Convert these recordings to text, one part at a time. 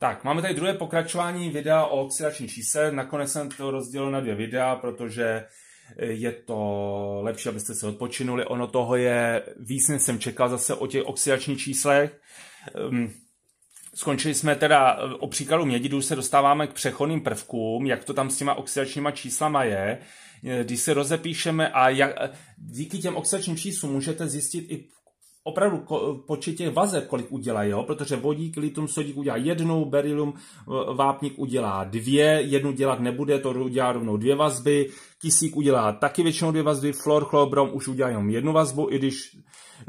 Tak, máme tady druhé pokračování videa o oxidační čísle. Nakonec jsem to rozdělil na dvě videa, protože eh, je to lepší, abyste se odpočinuli. Ono toho je víc, než jsem čekal zase o těch oxidačních číslech. Ehm, skončili jsme teda eh, o příkladu mědidů, se dostáváme k přechodným prvkům, jak to tam s těma oxidačníma číslama je. Eh, když se rozepíšeme a jak, díky těm oxidačním číslům můžete zjistit i opravdu počet těch vazeb, kolik udělají, jo? protože vodík, litum, sodík udělá jednu, berilum, vápník udělá dvě, jednu dělat nebude, to udělá rovnou dvě vazby, kysík udělá taky většinou dvě vazby, chlorobrom už udělá jenom jednu vazbu, i když,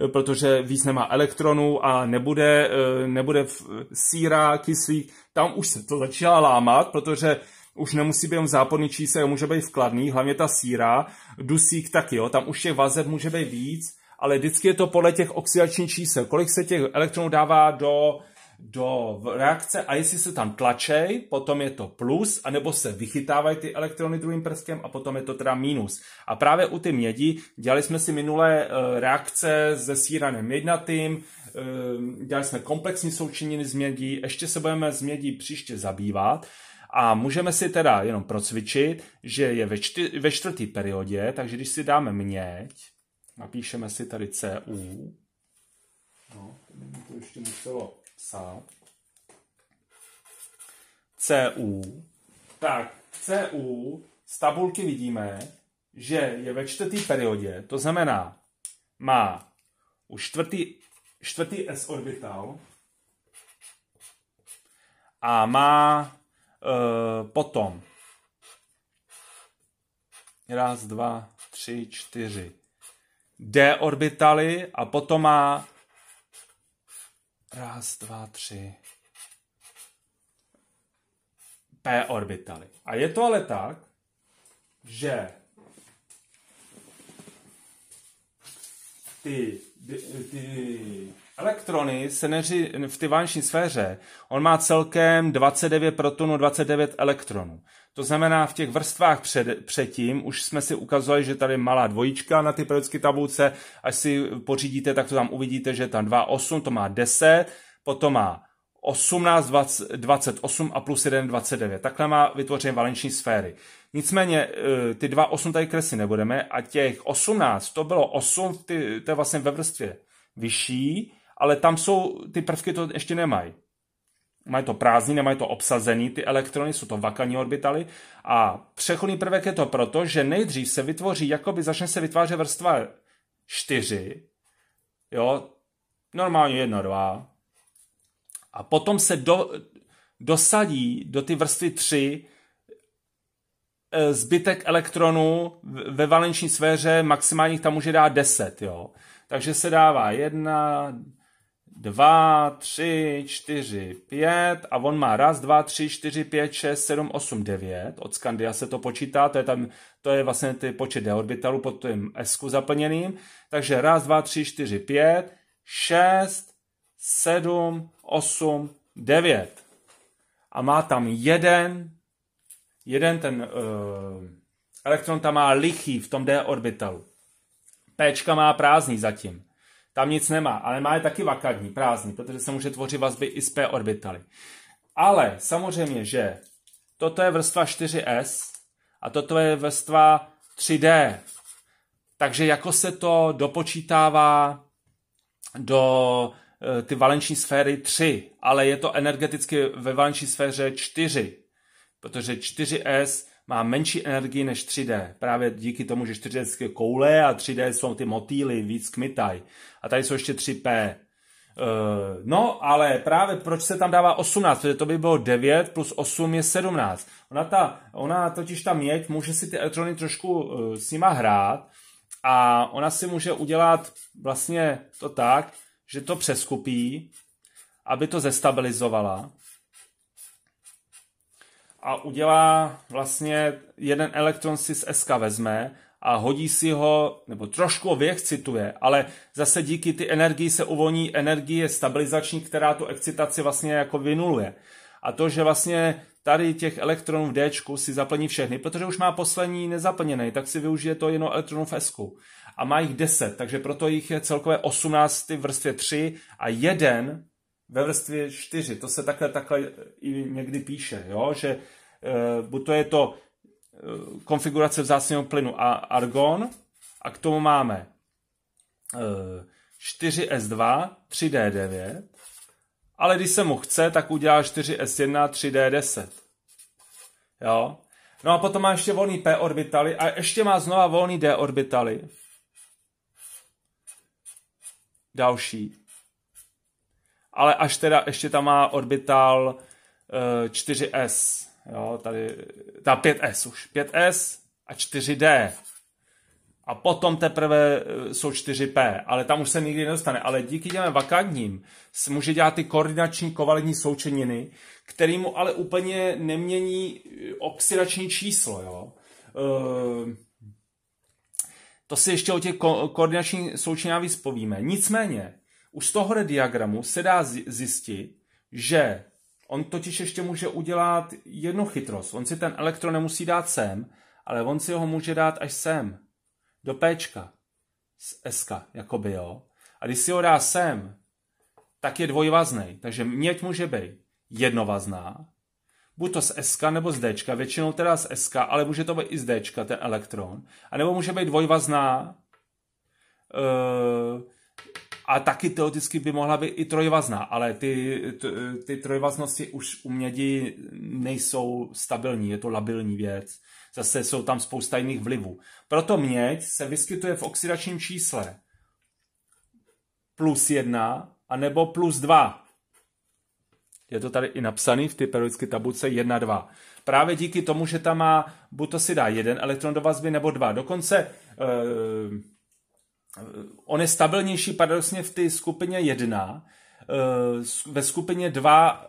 eh, protože víc nemá elektronů a nebude, eh, nebude síra, kyslík, tam už se to začíná lámat, protože už nemusí být jenom záporný čísel, může být vkladný, hlavně ta síra, dusík taky, jo, tam už těch vazeb může být víc, ale vždycky je to podle těch oxidačních čísel, kolik se těch elektronů dává do, do reakce a jestli se tam tlačej, potom je to plus, anebo se vychytávají ty elektrony druhým prstkem a potom je to teda minus. A právě u ty mědi dělali jsme si minulé eh, reakce se síranem jednatým, eh, dělali jsme komplexní součininy z mědí, ještě se budeme z mědí příště zabývat. A můžeme si teda jenom procvičit, že je ve, čty, ve čtvrtý periodě, takže když si dáme měď, Napíšeme si tady CU. No, to by to ještě muselo psát. CU. Tak, CU z tabulky vidíme, že je ve čtvrtý periodě, to znamená, má už čtvrtý, čtvrtý S orbital a má e, potom raz, dva, tři, čtyři, d orbitaly a potom má raz, dva, tři p orbitaly. A je to ale tak, že ty, ty elektrony se neří v ty váneční sféře, on má celkem 29 protonů, 29 elektronů. To znamená, v těch vrstvách před, předtím už jsme si ukazovali, že tady je malá dvojička na ty periodické tabulce. Až si pořídíte, tak to tam uvidíte, že tam 28 to má 10, potom má 18, 20, 28 a plus 1, 29. Takhle má vytvořené valenční sféry. Nicméně e, ty 28 tady kresy nebudeme a těch 18, to bylo 8, ty, to je vlastně ve vrstvě vyšší, ale tam jsou, ty prvky to ještě nemají mají to prázdný, nemají to obsazený ty elektrony, jsou to vakaní orbitaly a přechodný prvek je to proto, že nejdřív se vytvoří, jakoby začne se vytvářet vrstva 4, jo, normálně 1, 2, a potom se do, dosadí do ty vrstvy 3 e, zbytek elektronů ve valenční sféře maximálních tam může dát 10, jo. Takže se dává 1, 2, tři, čtyři, pět a on má raz, 2, tři, čtyři, pět, šest, sedm, osm, devět. Od Skandia se to počítá, to je, tam, to je vlastně ty počet d pod tím s zaplněným. Takže raz, 2, tři, čtyři, pět, šest, sedm, osm, devět. A má tam jeden, jeden ten uh, elektron tam má lichý v tom d orbitalu. P má prázdný zatím. Tam nic nemá, ale má je taky vakadní, prázdný, protože se může tvořit vazby i z p orbitaly. Ale samozřejmě, že toto je vrstva 4S a toto je vrstva 3D. Takže jako se to dopočítává do e, ty valenční sféry 3, ale je to energeticky ve valenční sféře 4, protože 4S má menší energii než 3D. Právě díky tomu, že 4D je koule a 3D jsou ty motýly, víc kmitaj. A tady jsou ještě 3P. E, eh, no, ale právě proč se tam dává 18, protože to by bylo 9 plus 8 je 17. Ona, ta, ona totiž ta měť může si ty elektrony trošku e, s nima hrát a ona si může udělat vlastně to tak, že to přeskupí, aby to zestabilizovala a udělá vlastně jeden elektron si z SK vezme a hodí si ho, nebo trošku ho vyexcituje, ale zase díky ty energii se uvolní energie stabilizační, která tu excitaci vlastně jako vynuluje. A to, že vlastně tady těch elektronů v D si zaplní všechny, protože už má poslední nezaplněný, tak si využije to jenom elektronů v S. A má jich 10, takže proto jich je celkové 18 v vrstvě 3 a jeden ve vrstvě 4. To se takhle, takhle i někdy píše, jo? že e, buď to je to e, konfigurace vzácného plynu a argon a k tomu máme e, 4S2, 3D9, ale když se mu chce, tak udělá 4S1, 3D10. Jo? No a potom má ještě volný P orbitaly a ještě má znova volný D orbitaly. Další ale až teda ještě tam má Orbital uh, eh, 4S, jo, tady, ta 5S už, 5S a 4D. A potom teprve eh, jsou 4P, ale tam už se nikdy nedostane. Ale díky těm vakantním může dělat ty koordinační kovalentní součeniny, který mu ale úplně nemění eh, oxidační číslo. Jo? Uh, to si ještě o těch ko- koordinačních součinách vyspovíme. Nicméně, už z tohohle diagramu se dá zjistit, že on totiž ještě může udělat jednu chytrost. On si ten elektron nemusí dát sem, ale on si ho může dát až sem. Do P, Z S, jakoby jo. A když si ho dá sem, tak je dvojvazný. Takže měť může být jednovazná, buď to z S nebo z D, většinou teda z S, ale může to být i z D, ten elektron, a nebo může být dvojvazná, eh, a taky teoreticky by mohla být i trojvazná, ale ty, ty trojvaznosti už u mědi nejsou stabilní, je to labilní věc. Zase jsou tam spousta jiných vlivů. Proto měď se vyskytuje v oxidačním čísle plus jedna a nebo plus dva. Je to tady i napsané v ty periodické tabulce 1, 2. Právě díky tomu, že tam má, buď to si dá jeden elektron do vazby nebo dva. Dokonce eh, on je stabilnější paradoxně v té skupině 1. Eh, ve skupině 2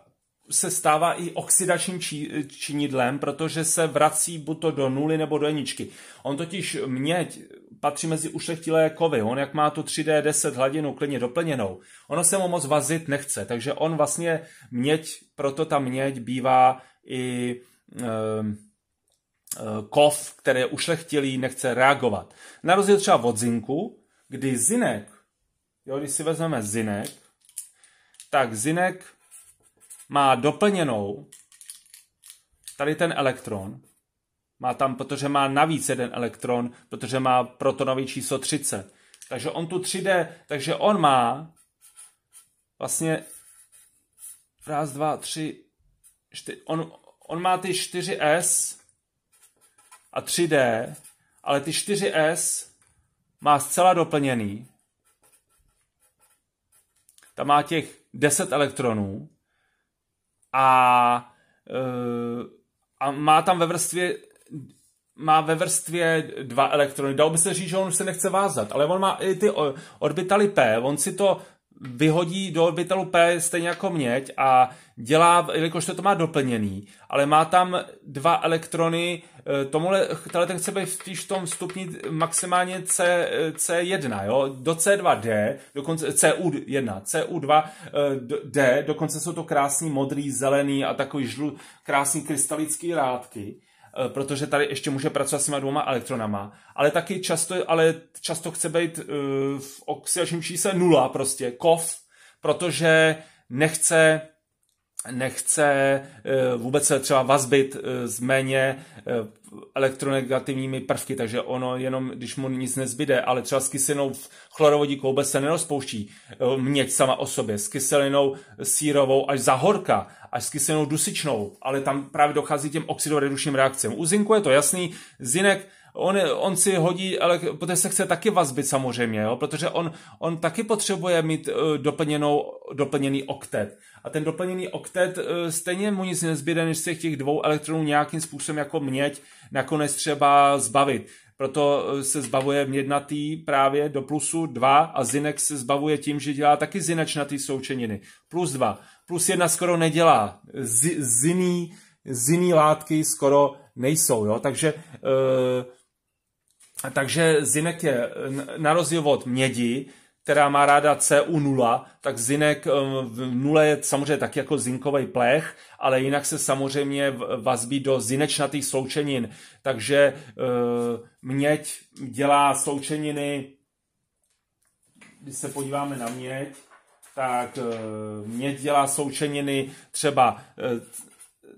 se stává i oxidačním či, činidlem, protože se vrací buď to do nuly nebo do jedničky. On totiž měď patří mezi ušlechtilé kovy. On jak má tu 3D10 hladinu klidně doplněnou, ono se mu moc vazit nechce, takže on vlastně měď, proto ta měď bývá i e, e, kov, který je ušlechtilý, nechce reagovat. Na rozdíl třeba od zinku, kdy zinek, jo, když si vezmeme zinek, tak zinek má doplněnou tady ten elektron, má tam, protože má navíc jeden elektron, protože má protonový číslo 30. Takže on tu 3D, takže on má vlastně raz, dva, tři, čty, on, on má ty 4S a 3D, ale ty 4S má zcela doplněný, tam má těch 10 elektronů a, eh, a má tam ve vrstvě má ve vrstvě dva elektrony. Dal by se říct, že on už se nechce vázat, ale on má i ty orbitaly P, on si to vyhodí do orbitalu P stejně jako měď a dělá, jelikož to, to má doplněný, ale má tam dva elektrony, eh, tomuhle, tenhle ten chce být v tom stupni maximálně C, eh, C1, jo? do C2D, dokonce CU1, eh, CU2, D, dokonce jsou to krásný modrý, zelený a takový žlu, krásný krystalický rádky. Eh, protože tady ještě může pracovat s těma dvoma elektronama, ale taky často, ale často chce být eh, v oxidačním čísle nula prostě, kov, protože nechce nechce eh, vůbec se třeba vazbit z méně elektronegativními prvky, takže ono jenom, když mu nic nezbyde, ale třeba s kyselinou v chlorovodíku vůbec se nerozpouští e, měď sama o sobě, s kyselinou sírovou až za horka, až s kyselinou dusičnou, ale tam právě dochází těm oxidoredučním reakcím. U zinku je to jasný, zinek on, on si hodí, ale poté se chce taky vazbit samozřejmě, jo? protože on, on taky potřebuje mít uh, doplněnou, doplněný oktet. A ten doplněný oktet uh, stejně mu nic nezbyde, než se těch dvou elektronů nějakým způsobem jako měď nakonec třeba zbavit. Proto eh, se zbavuje mědnatý právě do plusu 2 a zinek se zbavuje tím, že dělá taky zinačnatý součeniny. Plus 2. Plus 1 skoro nedělá. Z, ziný, ziný látky skoro nejsou, jo? takže... Uh, takže Zinek je na rozdíl od Mědi, která má ráda CU0, tak zinek eh, v nule je samozřejmě tak jako zinkový plech, ale jinak se samozřejmě vazbí do zinečnatých sloučenin. Takže eh, měď dělá sloučeniny, když se podíváme na měď, tak eh, měď dělá sloučeniny třeba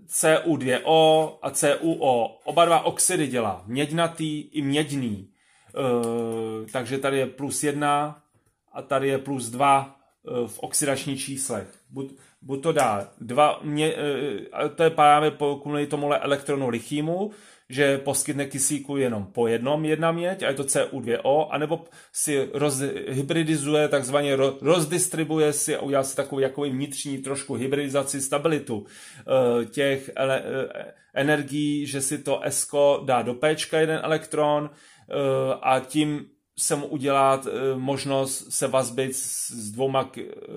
CU2O a CuO. Oba dva oxidy dělá. Měďnatý i mědný. E, takže tady je plus jedna a tady je plus dva e, v oxidačních číslech. Buď, buď to dá dva, mě, e, to je právě kvůli tomuhle elektronu lichýmu, že poskytne kyslíku jenom po jednom jedna měď, a je to CU2O, anebo si roz, hybridizuje, takzvaně rozdistribuje si a udělá si takovou jakou vnitřní trošku hybridizaci, stabilitu eh, těch ele, eh, energií, že si to S dá do P jeden elektron eh, a tím se mu udělat eh, možnost se vazbit s dvouma,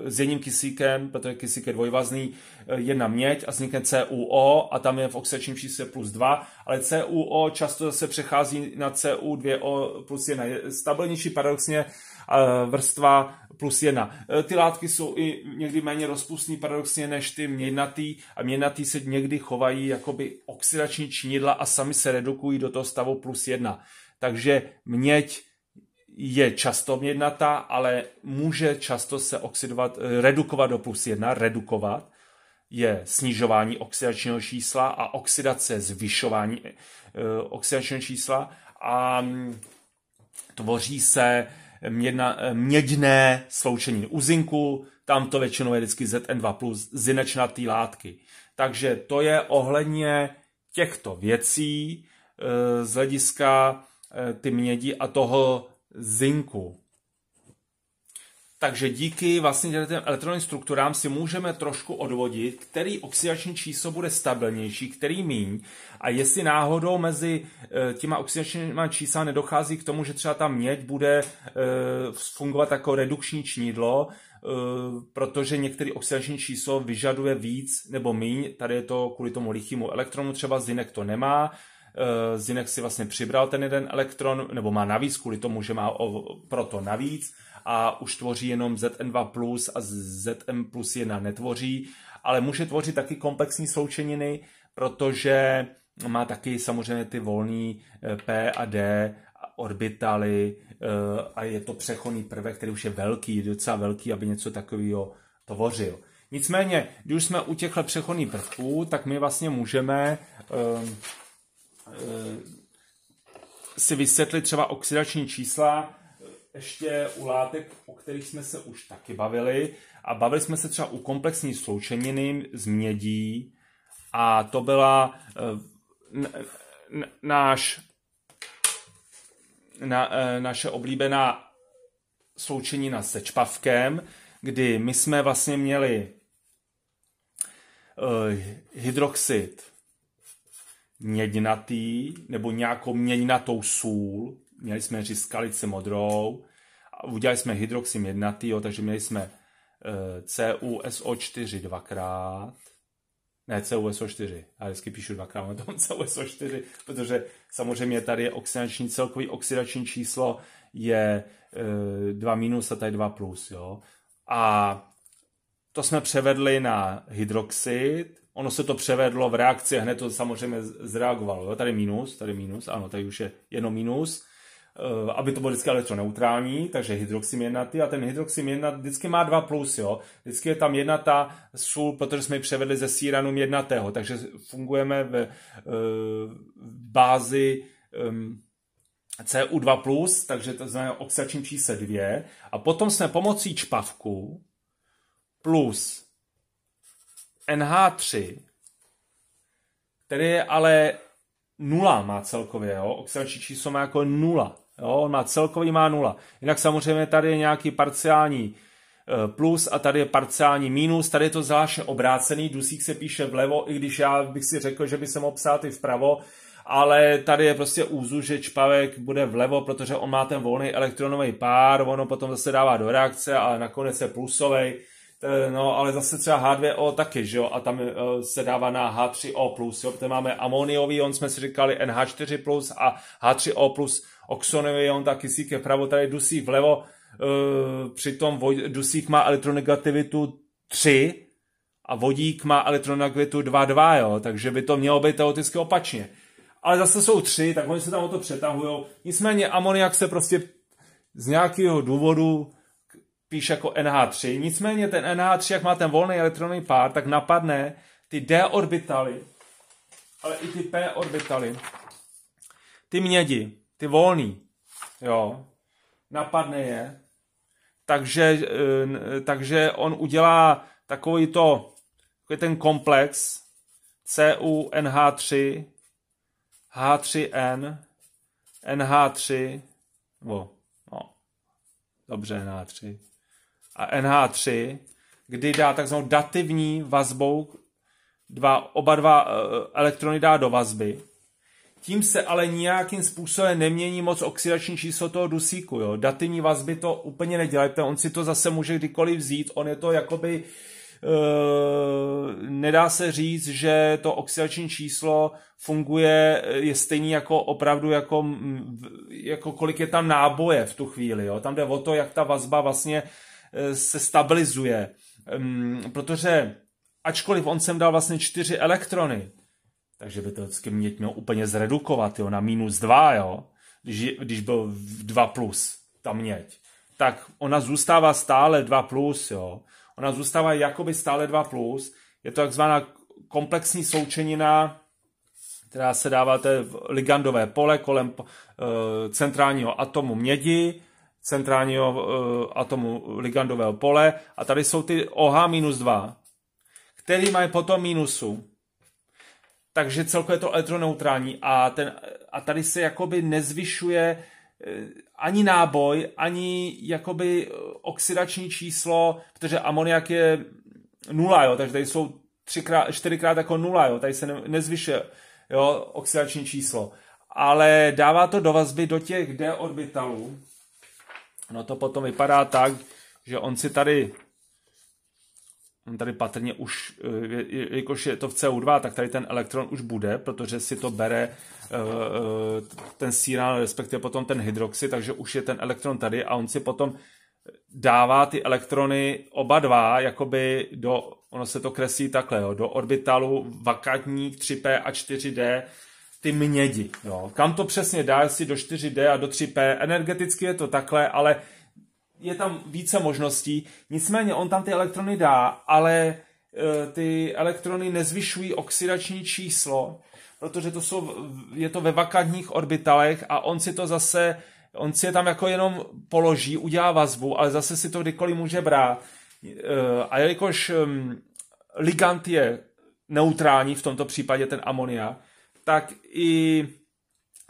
s jedním kysíkem, protože kysík je dvojvazný, eh, jedna měď a vznikne CuO a tam je v oxidačním čísle plus 2, ale CuO často zase přechází na Cu2O plus 1. Je stabilnější paradoxně eh, vrstva plus 1. Ty látky jsou i někdy méně rozpustní paradoxně než ty měnatý a měnatý se někdy chovají jakoby oxidační činidla a sami se redukují do toho stavu plus 1. Takže měď je často mědnatá, ale může často se oxidovat, eh, redukovat do plus jedna redukovat, je snižování oxidačního čísla a oxidace zvyšování eh, eh, oxidačního čísla a mm, tvoří se mědna, mědné sloučení uzinku, tam to většinou je vždycky ZN2+, zinečnatý látky. Takže to je ohledně těchto věcí z hlediska ty mědi a toho zinku. Takže díky vlastně těm elektronovým strukturám si můžeme trošku odvodit, který oxidační číslo bude stabilnější, který míň a jestli náhodou mezi eh, těma oxidačními čísla nedochází k tomu, že třeba ta měď bude eh, fungovat jako redukční čnídlo, eh, protože některý oxidační číslo vyžaduje víc nebo míň, tady je to kvůli tomu lichýmu elektronu, třeba zinek to nemá, Eh, Zinek si vlastně přibral ten jeden elektron, nebo má navíc kvůli tomu, že má o, proto navíc a už tvoří jenom Zn2+, plus a Zn plus 1 netvoří, ale může tvořit taky komplexní sloučeniny, protože má taky samozřejmě ty volný eh, P a D orbitály eh, a je to přechodný prvek, který už je velký, docela velký, aby něco takového tvořil. Nicméně, když jsme u těchto přechodných prvků, tak my vlastně můžeme um, Eh, si vysvětlit třeba oxidační čísla eh, ještě u látek, o kterých jsme se už taky bavili. A bavili jsme se třeba u komplexní sloučeniny z mědí a to byla eh, náš na, naše oblíbená sloučenina se čpavkem, kdy my jsme vlastně měli hydroxid mědnatý nebo nějakou mědnatou sůl. Měli jsme říct modrou. A udělali jsme hydroxy mědnatý, jo, takže měli jsme eh, CuSO4 dvakrát. Ne, CuSO4. Já vždycky píšu dvakrát, ale tam CuSO4, protože samozřejmě tady je oxidační, celkový oxidační číslo je 2 eh, minus a tady 2 plus, jo. A to jsme převedli na hydroxid, ono se to převedlo v reakci a hned to samozřejmě zreagovalo. Jo? Tady minus, tady minus, ano, tady už je jenom minus, eh, aby to bylo vždycky elektroneutrální, takže hydroxym jednatý a ten hydroxym jednatý vždycky má dva plus, jo. Vždycky je tam jedna ta sůl, protože jsme ji převedli ze síranum jednatého, takže fungujeme v, eh, bázi ehm, CU2+, takže to znamená oxidační číslo 2. A potom jsme pomocí čpavku plus NH3, který je ale nula má celkově, jo? oxidační číslo má jako nula. Jo? On má celkový má nula. Jinak samozřejmě tady je nějaký parciální eh, plus a tady je parciální minus, tady je to zvláště obrácený, dusík se píše vlevo, i když já bych si řekl, že by se mohl psát i vpravo, ale tady je prostě úzu, že čpavek bude vlevo, protože on má ten volný elektronový pár, ono potom zase dává do reakce, ale nakonec je plusový. Eh, no, ale zase třeba H2O taky, že jo? A tam eh, se dává na H3O+, jo? Protože máme amoniový on jsme si říkali NH4+, a H3O+, oxonový on, tak kyslík je vpravo, tady dusík vlevo, eh, přitom dusík má elektronegativitu 3 a vodík má elektronegativitu 2,2, jo? Takže by to mělo být teoreticky opačně. Ale zase jsou tři, tak oni se tam o to přetahujou. Nicméně amoniak se prostě z nějakého důvodu píš jako NH3. Nicméně ten NH3, jak má ten volný elektronový pár, tak napadne ty D orbitaly, ale i ty P orbitaly. Ty mědi, ty volný, jo, napadne je. Takže, eh, takže on udělá takový to, takový ten komplex CUNH3, H3N, NH3, o, no, dobře, NH3 a NH3, kdy dá takzvanou dativní vazbou dva, oba dva eh, elektrony dá do vazby. Tím se ale nějakým způsobem nemění moc oxidační číslo toho dusíku. Jo. Dativní vazby to úplně nedělejte, on si to zase může kdykoliv vzít, on je to jakoby Uh, nedá se říct, že to oxidační číslo funguje, eh, je stejný jako opravdu, jako, jako kolik je tam náboje v tu chvíli. Jo? Tam jde o to, jak ta vazba vlastně Eh, se stabilizuje, protože ačkoliv on sem dal vlastně čtyři elektrony, takže by to vždycky mět měl úplně zredukovat jo, na minus dva, jo, když, když byl v plus ta měď, tak ona zůstává stále dva plus, jo. Ona zůstává jakoby stále dva plus. Je to takzvaná komplexní součenina, která se dává té ligandové pole kolem e, centrálního atomu mědi centrálního uh, atomu ligandového pole a tady jsou ty OH-2, který mají potom minusu. Takže celkově je to elektroneutrální a, ten, a tady se jakoby nezvyšuje eh, ani náboj, ani jakoby eh, oxidační číslo, protože amoniak je nula, jo, takže tady jsou třikrát, čtyřikrát jako nula, jo, tady se ne, nezvyšuje jo, oxidační číslo. Ale dává to do vazby do těch D orbitalů, No to potom vypadá tak, že on si tady, on tady patrně už, eh, jakož je to v CO2, tak tady ten elektron už bude, protože si to bere eh, ten síral, respektive potom ten hydroxy, takže už je ten elektron tady a on si potom dává ty elektrony oba dva, jakoby do, ono se to kreslí takhle, jo, do orbitalu vakantních 3P a 4D, ty mědi. Jo. Kam to přesně dá, jestli do 4D a do 3P. Energeticky je to takhle, ale je tam více možností. Nicméně on tam ty elektrony dá, ale eh, ty elektrony nezvyšují oxidační číslo, protože to jsou, je to ve vakantních orbitalech a on si to zase, on si je tam jako jenom položí, udělá vazbu, ale zase si to kdykoliv může brát. Eh, a jelikož ehm, ligant je neutrální v tomto případě ten amoniak, tak i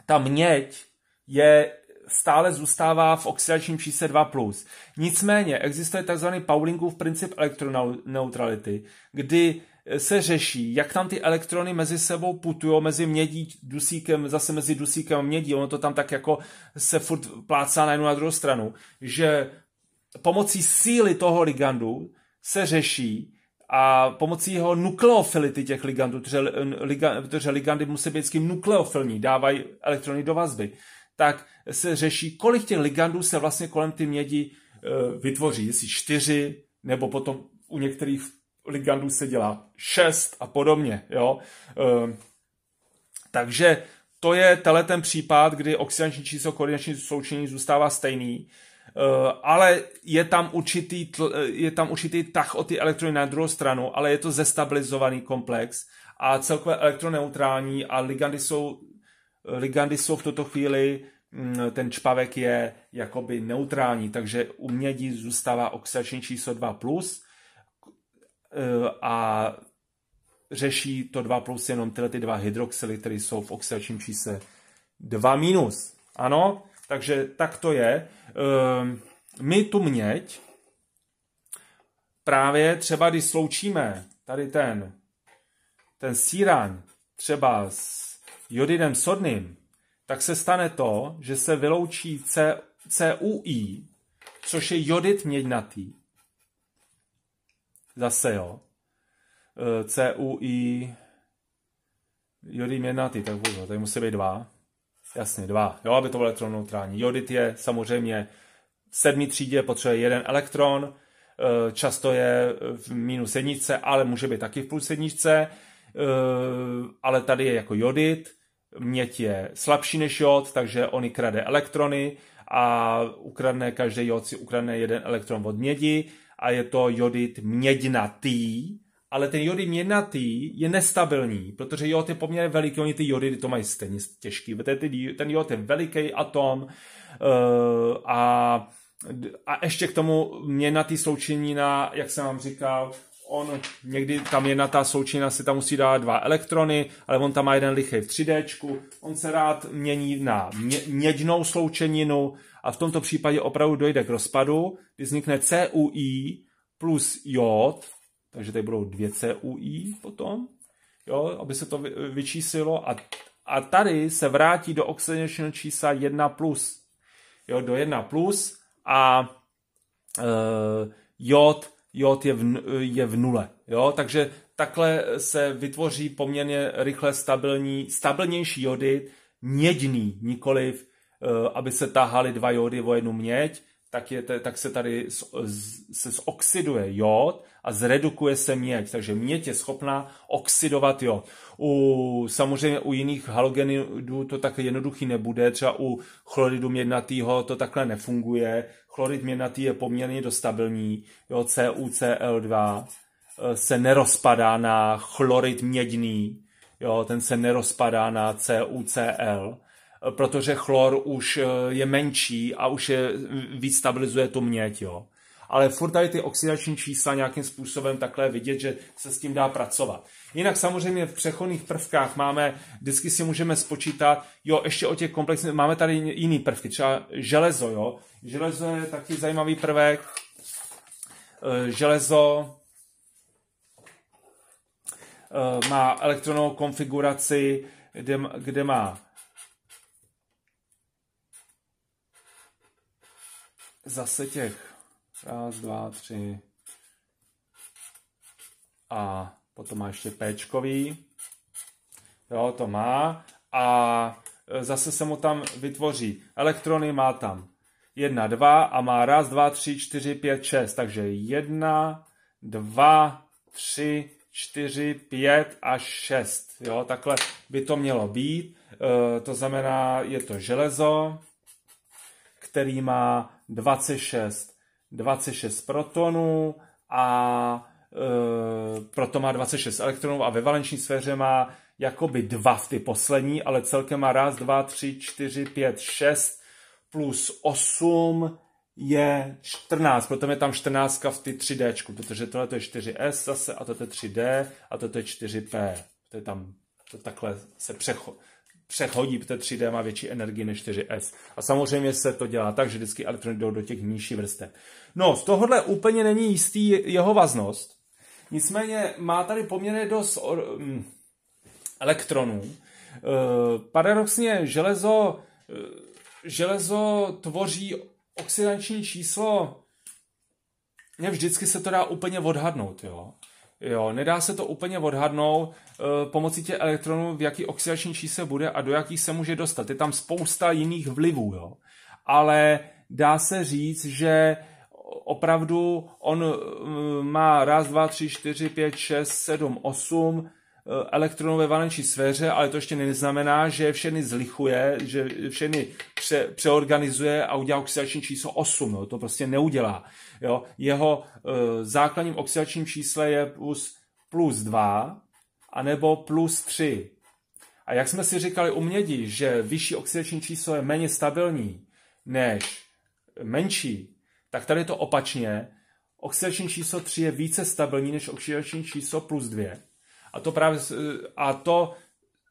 ta měď je stále zůstává v oxidačním čísle 2+. Nicméně existuje tzv. Paulingův princip elektroneutrality, kdy se řeší, jak tam ty elektrony mezi sebou putují, mezi mědí, dusíkem, zase mezi dusíkem a mědí, ono to tam tak jako se furt plácá na jednu a druhou stranu, že pomocí síly toho ligandu se řeší, a pomocí jeho nukleofility těch ligandů, protože, eh, liga, protože ligandy musí být nukleofilní, dávají elektrony do vazby, tak se řeší, kolik těch ligandů se vlastně kolem ty mědi eh, vytvoří, jestli čtyři, nebo potom u některých ligandů se dělá šest a podobně. Jo? Ehm, takže to je tenhle ten případ, kdy oxidační číslo koordinační součení zůstává stejný Eh, ale je tam určitý, tl, eh, je tam určitý tah o ty elektrony na druhou stranu, ale je to zestabilizovaný komplex a celkově elektroneutrální a ligandy jsou, eh, ligandy jsou v tuto chvíli mm, ten čpavek je jakoby neutrální, takže u mědi zůstává oxidační číslo 2+, a řeší to 2 plus jenom tyhle ty dva hydroxily, které jsou v oxidačním čísle 2 minus. Ano, takže tak to je. Ehm, my tu měď právě třeba, když sloučíme tady ten, ten síraň třeba s jodidem sodným, tak se stane to, že se vyloučí C, CUI, což je jodid měďnatý. Zase jo. Ehm, CUI jodid měďnatý, tak pozor, tady musí být dva. Jasně, dva. Jo, aby to bylo elektroneutrální. Jodit je samozřejmě v sedmi třídě potřebuje jeden elektron, eh, často je v minus jedničce, ale může být taky v plus jedničce, eh, ale tady je jako jodit měď je slabší než jod, takže oni krade elektrony a ukradne každý jod si ukradne jeden elektron od mědi a je to jodid tý ale ten jodym jednatý je nestabilní, protože jod je poměrně veliký, oni ty jodidy to mají stejně těžký, ten jod je veliký atom uh, a, a ještě k tomu měnatý sloučenina, jak jsem vám říkal, on někdy tam na ta součina si tam musí dát dva elektrony, ale on tam má jeden lichý v 3D, on se rád mění na mě, měďnou sloučeninu a v tomto případě opravdu dojde k rozpadu, kdy vznikne CUI plus jod takže tady budou dvě CUI potom, jo, aby se to vyčísilo a, a tady se vrátí do oxidačního čísla 1+, plus, jo, do 1+, plus a e, eh, jod, jod je v, je v nule, jo, takže takhle se vytvoří poměrně rychle stabilní, stabilnější jody, mědný, nikoliv, eh, aby se tahaly dva jody o jednu měď, tak, je, tak se tady z, z, se zoxiduje jod a zredukuje se měď. Takže měď je schopná oxidovat jo. U, samozřejmě u jiných halogenidů to tak jednoduchý nebude, třeba u chloridu mědnatýho to takhle nefunguje. Chlorid mědnatý je poměrně dostabilní, jo, CuCl2 eh, se nerozpadá na chlorid mědný, jo, ten se nerozpadá na CuCl, eh, protože chlor už eh, je menší a už je, víc stabilizuje tu měď, jo ale furt tady ty oxidační čísla nějakým způsobem takhle vidět, že se s tím dá pracovat. Jinak samozřejmě v přechodných prvkách máme, vždycky si můžeme spočítat, jo, ještě o těch komplexních, máme tady jiný prvky, třeba železo, jo. Železo je taky zajímavý prvek, e, železo e, má elektronovou konfiguraci, kde, kde má zase těch Raz, dva, tři. A potom má ještě Pčkový. Jo, to má. A e, zase se mu tam vytvoří. Elektrony má tam 1, 2 a má raz, 2, 3, 4, 5, 6. Takže 1, 2, 3, 4, 5 a 6. Jo, takhle by to mělo být. E, to znamená, je to železo, který má 26 26 protonů a e, proto má 26 elektronů a ve valenční sféře má jakoby dva v ty poslední, ale celkem má raz, dva, tři, čtyři, pět, šest plus osm je 14, proto je tam 14 v ty 3D, protože tohle je 4S zase a to je 3D a to je 4P. To je tam, to takhle se přechod, přechodí, protože 3D má větší energii než 4S. A samozřejmě se to dělá tak, že vždycky elektrony jdou do těch nížší vrstev. No, z tohohle úplně není jistý jeho vaznost, nicméně má tady poměrně dost um, elektronů. E, paradoxně železo, e, železo tvoří oxidační číslo, ne vždycky se to dá úplně odhadnout, jo. Jo, nedá se to úplně odhadnout e, pomocí těch elektronů, v jaký oxidační čísel bude a do jakých se může dostat. Je tam spousta jiných vlivů, jo. Ale dá se říct, že opravdu on e, má raz, dva, tři, čtyři, pět, šest, sedm, osm, Eh, Elektronové valenční sféře, ale to ještě neznamená, že všechny zlichuje, že všechny pře- přeorganizuje a udělá oxidační číslo 8. Jo? To prostě neudělá. Jo? Jeho e, základním oxidačním čísle je plus, plus 2 anebo plus 3. A jak jsme si říkali u mědi, že vyšší oxidační číslo je méně stabilní než menší, tak tady je to opačně. Oxidační číslo 3 je více stabilní než oxidační číslo plus 2 a to právě, a to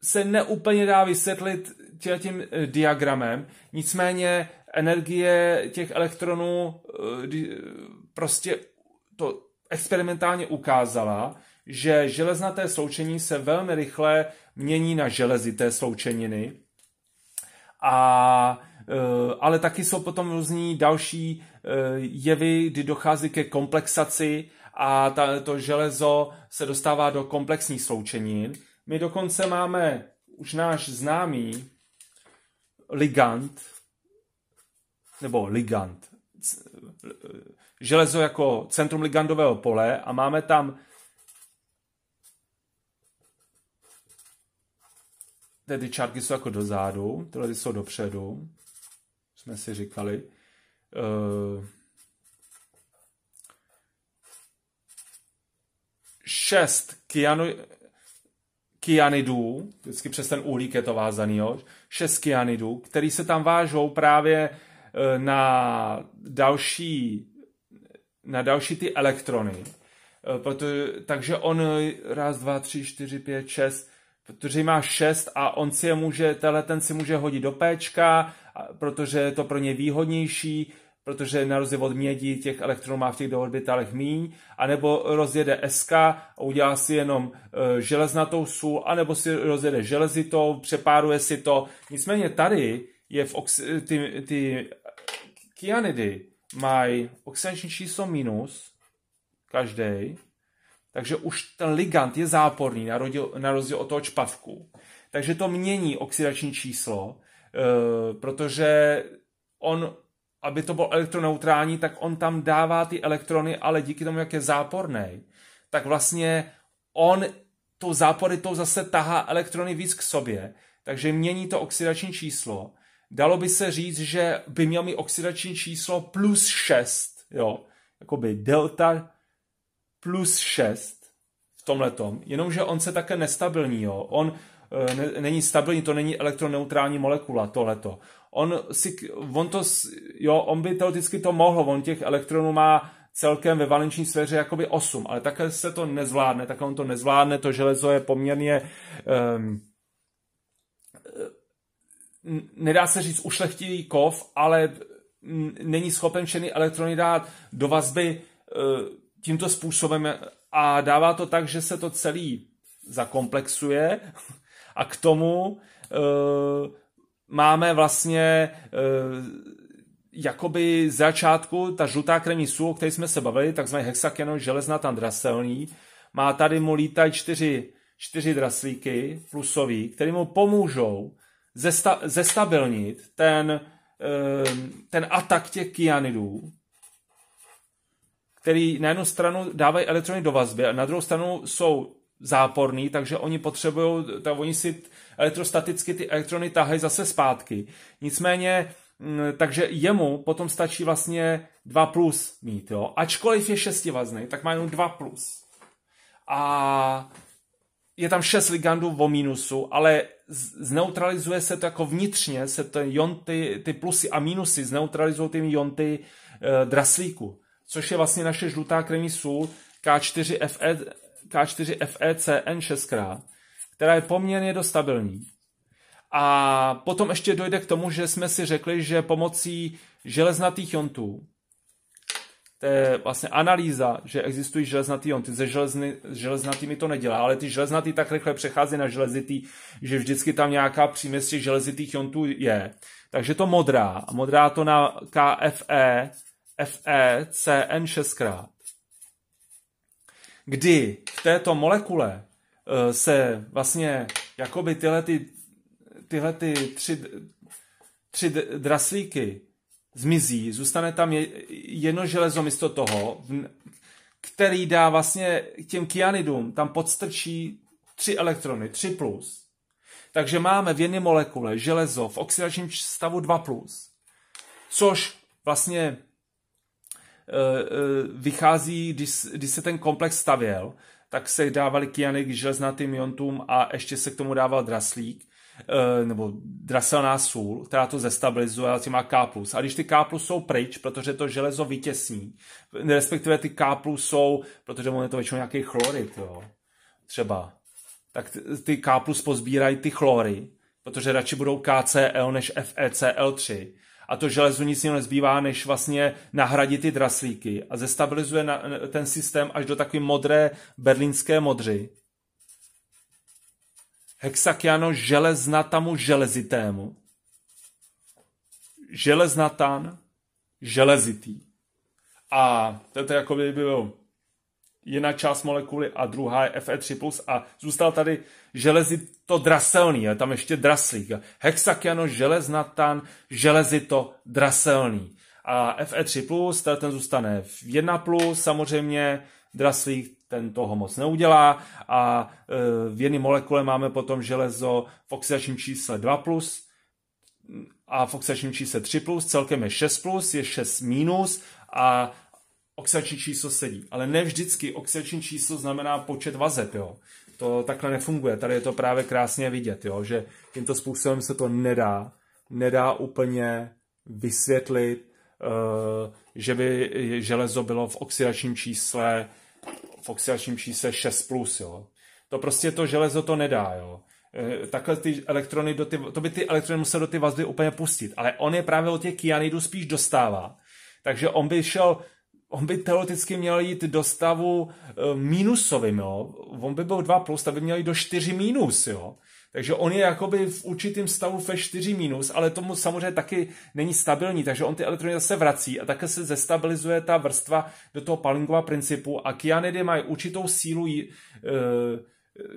se neúplně dá vysvětlit tím eh, diagramem, nicméně energie těch elektronů eh, prostě to experimentálně ukázala, že železnaté sloučení se velmi rychle mění na železité sloučeniny. A, eh, ale taky jsou potom různí další jevy, kdy dochází ke komplexaci a ta, to železo se dostává do komplexních sloučenin. My dokonce máme už náš známý ligand, nebo ligand, železo jako centrum ligandového pole a máme tam ty čárky jsou jako dozadu, tyhle jsou dopředu, jsme si říkali. Uh, šest kianu, kianidů, vždycky přes ten uhlík je to vázaný, jo, šest kianidů, který se tam vážou právě e, na další, na další ty elektrony. E, proto, takže on raz, dva, tři, čtyři, pět, šest, protože má šest a on si je může, tenhle ten si může hodit do péčka, protože je to pro ně výhodnější, protože na rozdíl od mědi těch elektronů má v těch doorbitálech míň, anebo rozjede SK a udělá si jenom e, železnatou sůl, anebo si rozjede železitou, přepáruje si to. Nicméně tady je v oxi- e, ty, ty kyanidy mají oxidační číslo minus, každý, takže už ten ligand je záporný na, rodil, na rozdíl od toho čpavku. Takže to mění oxidační číslo, e, protože on aby to bylo elektroneutrální, tak on tam dává ty elektrony, ale díky tomu, jak je záporný, tak vlastně on tou záporitou zase tahá elektrony víc k sobě, takže mění to oxidační číslo. Dalo by se říct, že by měl mít oxidační číslo plus 6, jo, jako by delta plus 6 v tomhletom, jenomže on se také nestabilní, jo. On, Eh, ne, není stabilní, to není elektroneutrální molekula, tohleto. On, si, on to, jo, on by teoreticky to mohl, on těch elektronů má celkem ve valenční sféře jakoby 8, ale takhle se to nezvládne, takhle on to nezvládne, to železo je poměrně um, nedá se říct ušlechtilý kov, ale není schopen všechny elektrony dát do vazby eh, tímto způsobem a dává to tak, že se to celý zakomplexuje, a k tomu uh, máme vlastně uh, jakoby z začátku ta žlutá krevní sůl, o které jsme se bavili, takzvaný hexakeno železná tam draselní, má tady mu lítají čtyři, čtyři draslíky plusový, které mu pomůžou zesta, zestabilnit ten, eh, ten atak těch kyanidů, který na jednu stranu dávají elektrony do vazby a na druhou stranu jsou záporný, takže oni potřebují, tak oni si elektrostaticky ty elektrony tahají zase zpátky. Nicméně, mm, takže jemu potom stačí vlastně 2 plus mít, jo. Ačkoliv je šestivazný, tak má jenom 2 plus. A je tam 6 ligandů vo minusu, ale zneutralizuje se to jako vnitřně, se to jonty, ty plusy a minusy zneutralizují ty jonty e, draslíku, což je vlastně naše žlutá krevní sůl K4FE k4 FECN 6x, která je poměrně dost stabilní. A potom ještě dojde k tomu, že jsme si řekli, že pomocí železnatých jontů, to je vlastně analýza, že existují železnatý jonty. Se železny, železnatými to nedělá, ale ty železnatý tak rychle přechází na železitý, že vždycky tam nějaká příměst těch železitých jontů je. Takže to modrá. Modrá to na KFE, FE, CN 6 krát kdy v této molekule eh, se vlastně jakoby tyhle, ty, tyhle ty tři, tři draslíky zmizí, zůstane tam jedno železo místo toho, který dá vlastně těm kyanidům, tam podstrčí tři elektrony, 3 plus. Takže máme v jedné molekule železo v oxidačním stavu 2 plus, což vlastně Eh, eh, vychází, když, když se ten komplex stavěl, tak se dávali kyany k železnatým jontům a ještě se k tomu dával draslík, eh, nebo draselná sůl, která to zestabilizuje, a má K+. A když ty K+, jsou pryč, protože to železo vytěsní, respektive ty K+, jsou, protože on je to většinou nějaký chlorid, jo, třeba, tak ty K+, pozbírají ty chlory, protože radši budou KCl než FeCl3 a to železu nic jiného nezbývá, než vlastně nahradit ty draslíky a zestabilizuje na, ten systém až do takové modré berlínské modři. Hexakiano železnatamu železitému. Železnatan železitý. A to je jako by bylo jedna část molekuly a druhá je Fe3+, a zůstal tady železit, to draselný, je, tam ještě draslík. Hexakiano, železnatan, železito, draselný. A FE3+, ten zůstane v 1+, samozřejmě draslík ten toho moc neudělá a e, v jedné molekule máme potom železo v oxidačním čísle 2+, a v oxidačním čísle 3+, celkem je 6+, je 6-, minus a oxidační číslo sedí. Ale ne vždycky oxidační číslo znamená počet vazeb, jo. To takhle nefunguje. Tady je to právě krásně vidět, jo? že tímto způsobem se to nedá, nedá úplně vysvětlit, eh, že by železo bylo v oxidačním čísle v oxidačním čísle 6+, plus, jo. To prostě to železo to nedá, jo. Eh, takhle ty elektrony, do ty, to by ty elektrony musel do ty vazby úplně pustit, ale on je právě od těch kyanidů spíš dostává. Takže on by šel on by teoreticky měl jít do stavu eh, mínusovým, jo. On by byl 2 plus, tak by měl jít do 4 mínus, jo. Takže on je jakoby v určitém stavu ve 4 minus, ale tomu samozřejmě taky není stabilní, takže on ty elektrony zase vrací a také se zestabilizuje ta vrstva do toho Palingova principu a kyanidy mají určitou sílu e,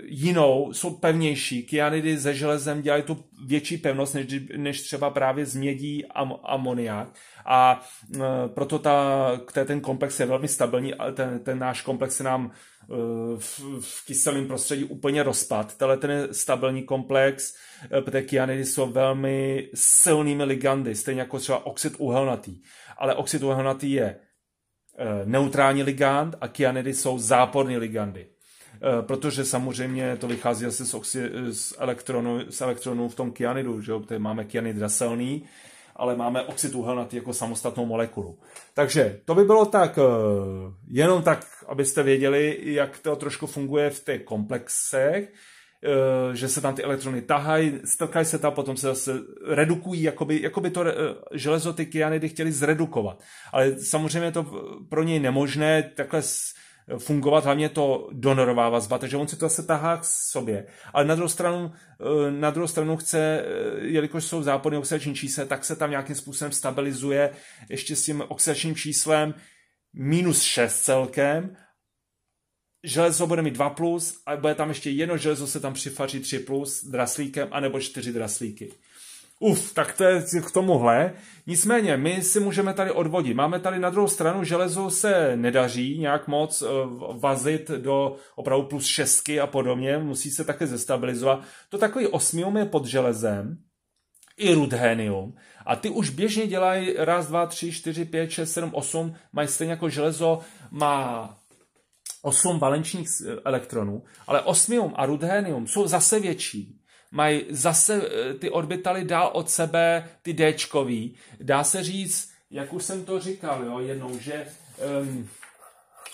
jinou, jsou pevnější. Kyanidy ze železem dělají tu větší pevnost, než, než třeba právě z mědí am, amoniak. A e, proto ta, ten komplex je velmi stabilní, ale ten, ten náš komplex se nám e, v, v kyselém prostředí úplně rozpad. Tenhle ten stabilní komplex, e, protože kyanidy jsou velmi silnými ligandy, stejně jako třeba oxid uhelnatý. Ale oxid uhelnatý je e, neutrální ligand a kyanidy jsou záporní ligandy Eh, protože samozřejmě to vychází asi z, oxi, eh, z, elektronu, z elektronů v tom kyanidu, že jo, tady máme kyanid raselný, ale máme oxid uhelnatý jako samostatnou molekulu. Takže to by bylo tak, eh, jenom tak, abyste věděli, jak to trošku funguje v těch komplexech, že se tam ty elektrony tahají, strkají se tam, potom se zase redukují, jakoby, jakoby to železo ty kyanidy chtěli zredukovat. Ale samozřejmě je to pro něj nemožné takhle fungovat hlavně to donorová vazba, takže on si to zase tahá k sobě. Ale na druhou stranu, eh, na druhou stranu chce, eh, jelikož jsou záporné oxidační čísla, tak se tam nějakým způsobem stabilizuje ještě s tím oxidačním číslem minus 6 celkem, železo bude mít 2+, plus, a bude tam ještě jedno železo se tam přifaří 3+, plus, draslíkem, anebo 4 draslíky. Uf, tak to je k tomuhle. Nicméně, my si můžeme tady odvodit. Máme tady na druhou stranu, železo se nedaří nějak moc eh, vazit do opravdu plus šestky a podobně, musí se také zestabilizovat. To takový osmium je pod železem, i rudhenium. A ty už běžně dělají raz, dva, tři, čtyři, pět, šest, sedm, osm, mají stejně jako železo, má osm valenčních elektronů, ale osmium a rudhenium jsou zase větší mají zase eh, ty orbitaly dál od sebe, ty Dčkový. Dá se říct, jak už jsem to říkal jo, jednou, že um,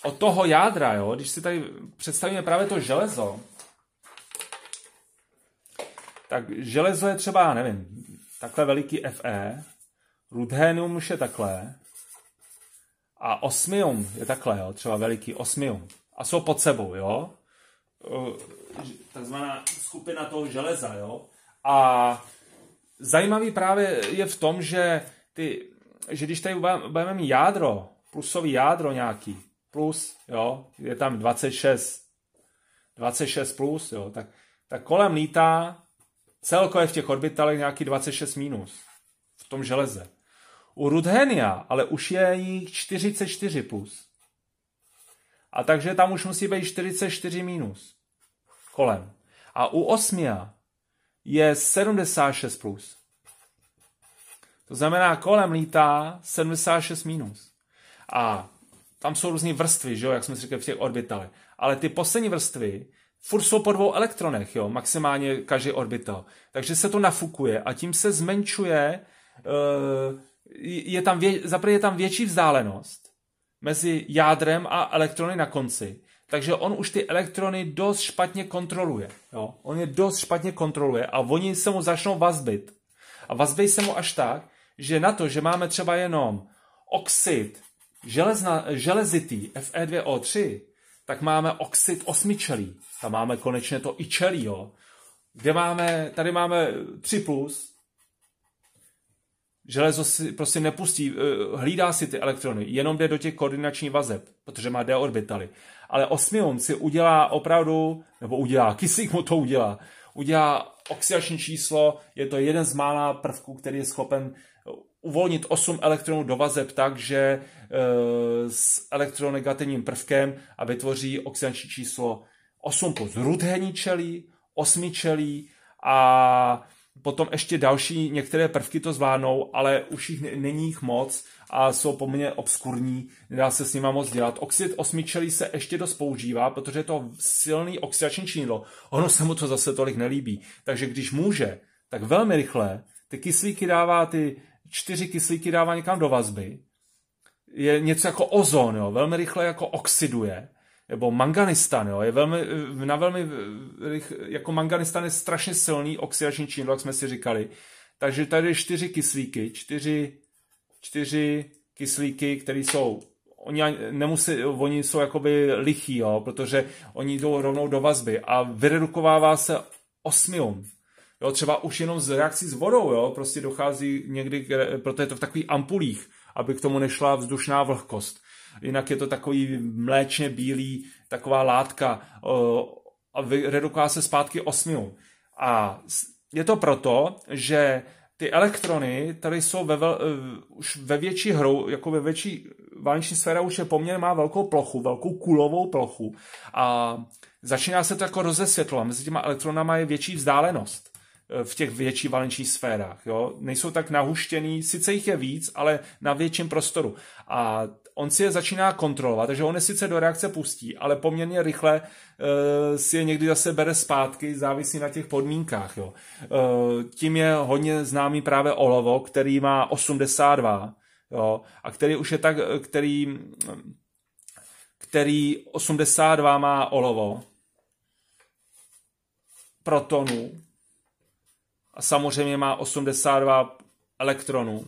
od toho jádra, jo, když si tady představíme právě to železo, tak železo je třeba, já nevím, takhle veliký Fe, ruthenium už je takhle a osmium je takhle, jo, třeba veliký osmium. A jsou pod sebou, jo. Eh, takzvaná skupina toho železa, jo. A zajímavý právě je v tom, že ty, že když tady budeme mít jádro, plusový jádro nějaký, plus, jo, je tam 26, 26 plus, jo, tak, tak kolem lítá celkově v těch orbitalech nějaký 26 minus v tom železe. U Rudhenia, ale už je jich 44 plus. A takže tam už musí být 44 minus kolem. A u osmia je 76 plus. To znamená, kolem lítá 76 minus. A tam jsou různé vrstvy, že jo, jak jsme si říkali v těch orbitale. Ale ty poslední vrstvy furt jsou po dvou elektronech, jo, maximálně každý orbital. Takže se to nafukuje a tím se zmenšuje, eh, je tam, vě, je tam větší vzdálenost mezi jádrem a elektrony na konci takže on už ty elektrony dost špatně kontroluje. Jo? On je dost špatně kontroluje a oni se mu začnou vazbit. A vazbí se mu až tak, že na to, že máme třeba jenom oxid železna, železitý Fe2O3, tak máme oxid osmičelí. Tam máme konečně to i čelí, jo? Kde máme, tady máme 3+, plus, železo si prostě nepustí, eh, hlídá si ty elektrony, jenom jde do těch koordinačních vazeb, protože má D orbitaly ale osmium si udělá opravdu, nebo udělá, kyslík mu to udělá, udělá oxidační číslo, je to jeden z mála prvků, který je schopen eh, uvolnit 8 elektronů do vazeb tak, že e, s elektronegativním prvkem a vytvoří oxidační číslo 8 plus rudhení čelí, osmičelí a potom ještě další některé prvky to zvládnou, ale už jich není jich moc a jsou poměrně obskurní, nedá se s nima moc dělat. Oxid osmičelí se ještě dost používá, protože je to silný oxidační činidlo. Ono se mu to zase tolik nelíbí. Takže když může, tak velmi rychle ty kyslíky dává, ty čtyři kyslíky dává někam do vazby. Je něco jako ozon, jo, velmi rychle jako oxiduje nebo manganistan, jo, je velmi, na velmi, jako manganistan je strašně silný oxidační činidlo, jak jsme si říkali. Takže tady čtyři kyslíky, čtyři čtyři kyslíky, které jsou oni nemusí, oni jsou jakoby lichí, jo, protože oni jdou rovnou do vazby a vyredukovává se osmium. Jo, třeba už jenom z reakcí s vodou, jo, prostě dochází někdy, proto je to v takových ampulích, aby k tomu nešla vzdušná vlhkost. Jinak je to takový mléčně bílý, taková látka a vyreduková se zpátky osmium. A je to proto, že ty elektrony tady jsou ve, vel, uh, už ve větší hrou, jako ve větší valenční sféra už je poměrně má velkou plochu, velkou kulovou plochu a začíná se to jako rozesvětlovat. Mezi těma elektronama je větší vzdálenost eh, v těch větší valenčních sférách. Jo? Nejsou tak nahuštěný, sice jich je víc, ale na větším prostoru. A on si je začíná kontrolovat, takže on je sice do reakce pustí, ale poměrně rychle uh, si je někdy zase bere zpátky, závisí na těch podmínkách. Jo. Uh, tím je hodně známý právě olovo, který má 82 jo, a který už je tak, eh, který, který 82 má olovo protonů a samozřejmě má 82 elektronů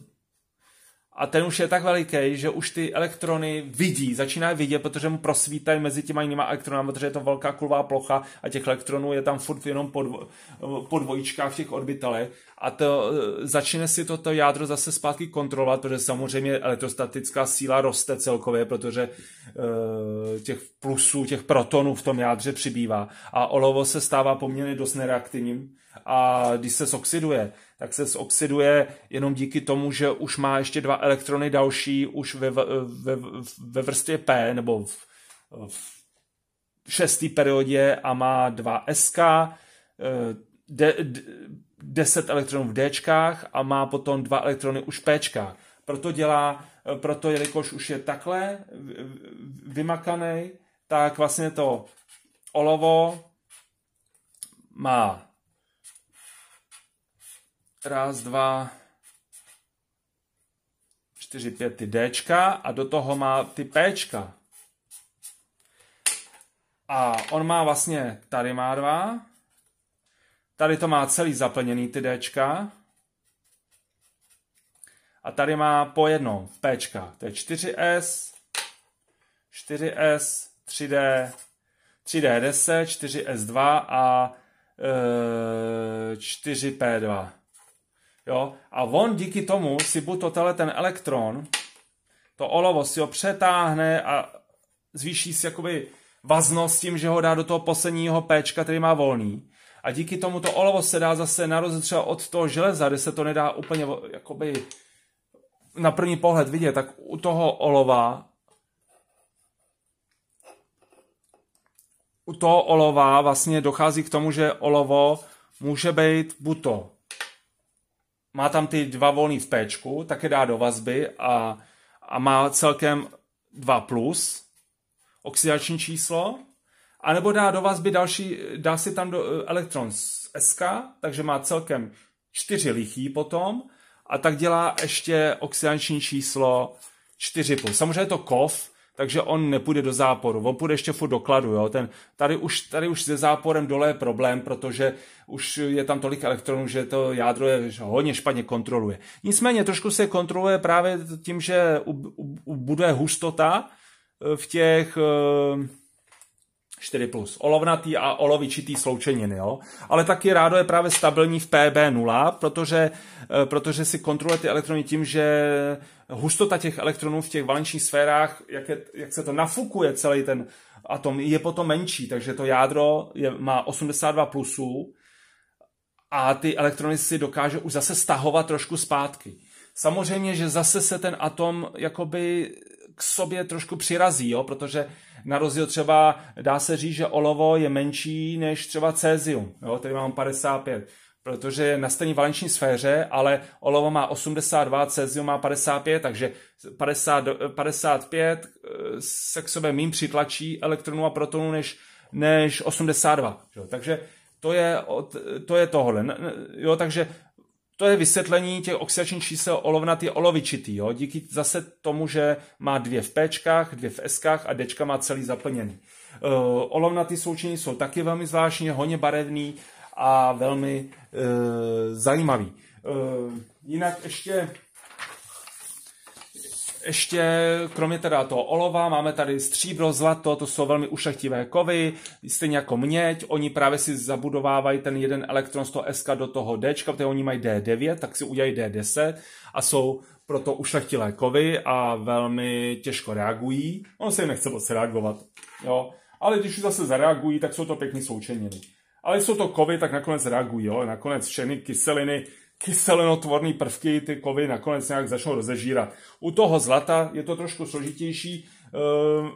a ten už je tak veliký, že už ty elektrony vidí, začíná vidět, protože mu prosvítají mezi těma jinýma elektronami, protože je to velká kulová plocha a těch elektronů je tam furt jenom po, dvojičkách v těch orbitalech a to e, začne si toto jádro zase zpátky kontrolovat, protože samozřejmě elektrostatická síla roste celkově, protože e, těch plusů, těch protonů v tom jádře přibývá a olovo se stává poměrně dost nereaktivním a když se oxiduje tak se zoxiduje jenom díky tomu, že už má ještě dva elektrony další už ve, ve, ve vrstvě P nebo v, v šestý periodě a má dva SK, eh, de, de, deset elektronů v Dčkách a má potom dva elektrony už v Pčkách. Proto dělá, eh, proto jelikož už je takhle vymakaný, tak vlastně to olovo má Raz, dva, čtyři, pět ty Dčka a do toho má ty Pčka. A on má vlastně, tady má dva, tady to má celý zaplněný ty Dčka a tady má po jedno Pčka. To je 4S, 4S, 3D, 3D10, 4S2 a e, 4P2. Jo? A on díky tomu si buď to tele ten elektron, to olovo si ho přetáhne a zvýší si jakoby vaznost tím, že ho dá do toho posledního péčka, který má volný. A díky tomu to olovo se dá zase na třeba od toho železa, kde se to nedá úplně jakoby na první pohled vidět, tak u toho olova u toho olova vlastně dochází k tomu, že olovo může být buto má tam ty dva volný v Pčku, tak je dá do vazby a, a má celkem 2 plus oxidační číslo, a nebo dá do vazby další, dá si tam do, eh, elektron z SK, takže má celkem 4 lichý potom a tak dělá ještě oxidační číslo 4+. Plus. Samozřejmě to kov, takže on nepůjde do záporu, on půjde ještě furt do kladu, jo. Ten, tady, už, tady už se záporem dole je problém, protože už je tam tolik elektronů, že to jádro je hodně špatně kontroluje. Nicméně trošku se kontroluje právě tím, že u, u, u bude hustota eh, v těch eh, 4+, plus. olovnatý a olovičitý sloučeniny, jo. Ale taky rádo je právě stabilní v PB0, protože, eh, protože si kontroluje ty elektrony tím, že hustota těch elektronů v těch valenčních sférách, jak, je, jak se to nafukuje celý ten atom, je potom menší, takže to jádro je, má 82 plusů a ty elektrony si dokáže už zase stahovat trošku zpátky. Samozřejmě, že zase se ten atom jakoby k sobě trošku přirazí, jo, protože na rozdíl třeba, dá se říct, že olovo je menší než třeba cézium, jo, tady mám 55 protože je na stejné valenční sféře, ale olovo má 82, cesium má 55, takže 50, 55 eh, se k sobě mým přitlačí elektronů a protonů než, než 82. Jo? Takže to je, to je tohle. Jo, takže to je vysvětlení těch oxidačních čísel olovnat je olovičitý, jo? díky zase tomu, že má dvě v Pčkách, dvě v Skách a Dčka má celý zaplněný. Uh, olovnatý součení jsou taky velmi zvláštní, hodně barevný a velmi uh, zajímavý. Uh, jinak ještě ještě kromě teda toho olova máme tady stříbro, zlato, to jsou velmi ušlechtivé kovy, stejně jako měď, oni právě si zabudovávají ten jeden elektron z toho SK do toho D, protože oni mají D9, tak si udělají D10 a jsou proto ušlechtilé kovy a velmi těžko reagují. On se jim nechce moc reagovat, jo. Ale když už zase zareagují, tak jsou to pěkný součeniny. Ale jsou to kovy, tak nakonec reagují, jo. Nakonec všechny kyseliny kyselinotvorné prvky ty kovy nakonec nějak začnou rozežírat. U toho zlata je to trošku složitější, ehm,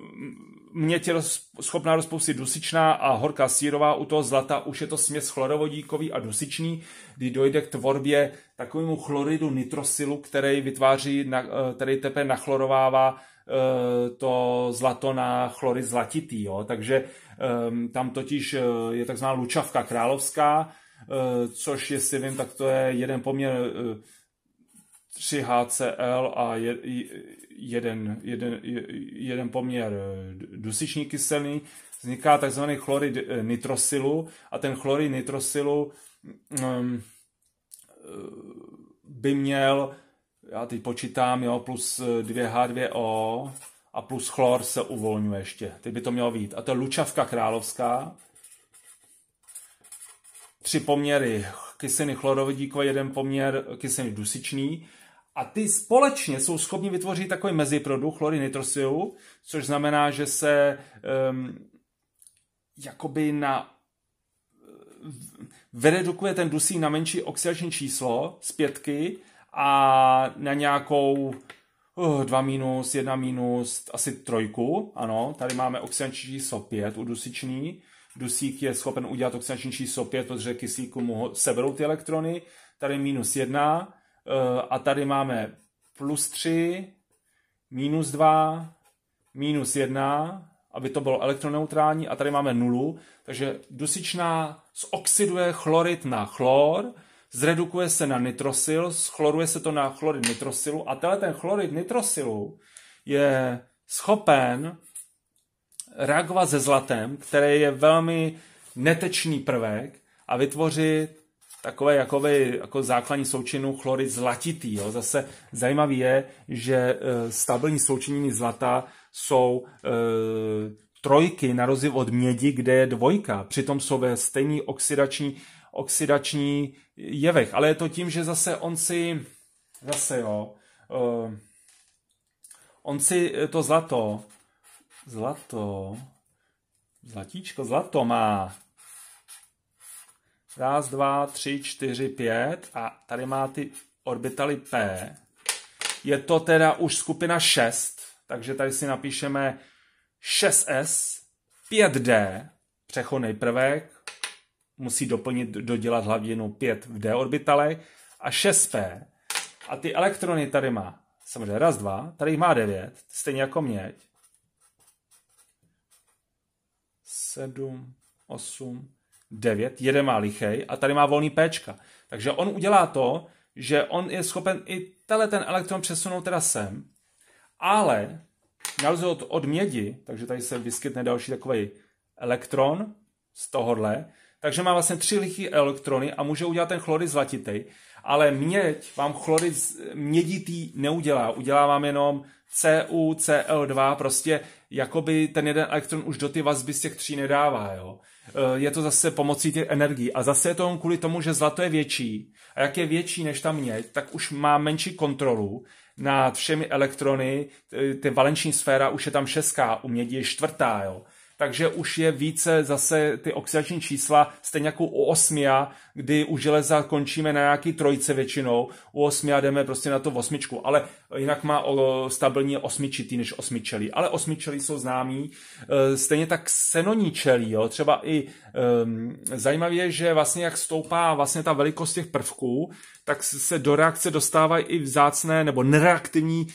Mě je schopná rozpustit dusičná a horká sírová, u toho zlata už je to směs chlorovodíkový a dusičný, kdy dojde k tvorbě takovému chloridu nitrosilu, který vytváří, eh, který tepe nachlorovává eh, to zlato na chlory zlatitý, jo? takže ehm, tam totiž eh, je takzvaná lučavka královská, Eh, což jestli vím, tak to je jeden poměr 3 eh, HCl a jeden, jeden, jeden poměr eh, dusiční kyseliny, vzniká takzvaný chlorid nitrosilu a ten chlorid nitrosilu mm, by měl, já teď počítám, jo, plus 2H2O a plus chlor se uvolňuje ještě. Teď by to mělo být. A to je lučavka královská, tři poměry kyseliny chlorovodíkové, jeden poměr kyseliny dusičný. A ty společně jsou schopni vytvořit takový meziprodukt chlorinitrosilu, což znamená, že se um, jakoby na vyredukuje ten dusík na menší oxidační číslo z pětky a na nějakou uh, 2 minus, 1 minus, asi trojku, ano, tady máme oxidační číslo 5 u dusičný dusík je schopen udělat oxidační číslo 5, protože kyslíku mu seberou ty elektrony, tady minus 1 eh, a tady máme plus 3, minus 2, minus 1, aby to bylo elektroneutrální a tady máme nulu, takže dusičná zoxiduje chlorid na chlor, zredukuje se na nitrosil, schloruje se to na chlorid nitrosilu a tenhle ten chlorid nitrosilu je schopen reagovat se zlatem, který je velmi netečný prvek a vytvořit takové jakoby, jako základní součinu chlorid zlatitý. Jo. Zase zajímavý je, že e, stabilní součininy zlata jsou e, trojky na rozdíl od mědi, kde je dvojka. Přitom jsou ve stejný oxidační, oxidační jevech. Ale je to tím, že zase on si zase jo, e, on si to zlato Zlato. Zlatíčko, zlato má. Raz, dva, tři, čtyři, pět. A tady má ty orbitaly P. Je to teda už skupina 6, takže tady si napíšeme 6S, 5D, přechodný prvek, musí doplnit, dodělat hladinu 5 v D orbitale a 6P. A ty elektrony tady má samozřejmě raz, dva, tady jich má 9, stejně jako měď. sedm, osm, devět, jeden má lichej a tady má volný péčka. Takže on udělá to, že on je schopen i tenhle ten elektron přesunout teda sem, ale na od, od mědi, takže tady se vyskytne další takový elektron z tohohle, takže má vlastně tři lichý elektrony a může udělat ten chlorid zlatitý, ale měď vám chlorid mědítý neudělá, udělá vám jenom cucl 2 prostě jakoby ten jeden elektron už do ty vazby z těch tří nedává, jo. E, je to zase pomocí těch energií. A zase je to kvůli tomu, že zlato je větší. A jak je větší než ta měď, tak už má menší kontrolu nad všemi elektrony. E, ty valenční sféra už je tam šestká, u mědi je čtvrtá, jo takže už je více zase ty oxidační čísla, stejně jako u osmia, kdy u železa končíme na nějaký trojce většinou, u osmia jdeme prostě na to osmičku, ale jinak má stabilně osmičitý než osmičelí, ale osmičelí jsou známí, e, stejně tak čelí, jo, třeba i um, zajímavé je, že vlastně jak stoupá vlastně ta velikost těch prvků, tak se do reakce dostávají i vzácné nebo nereaktivní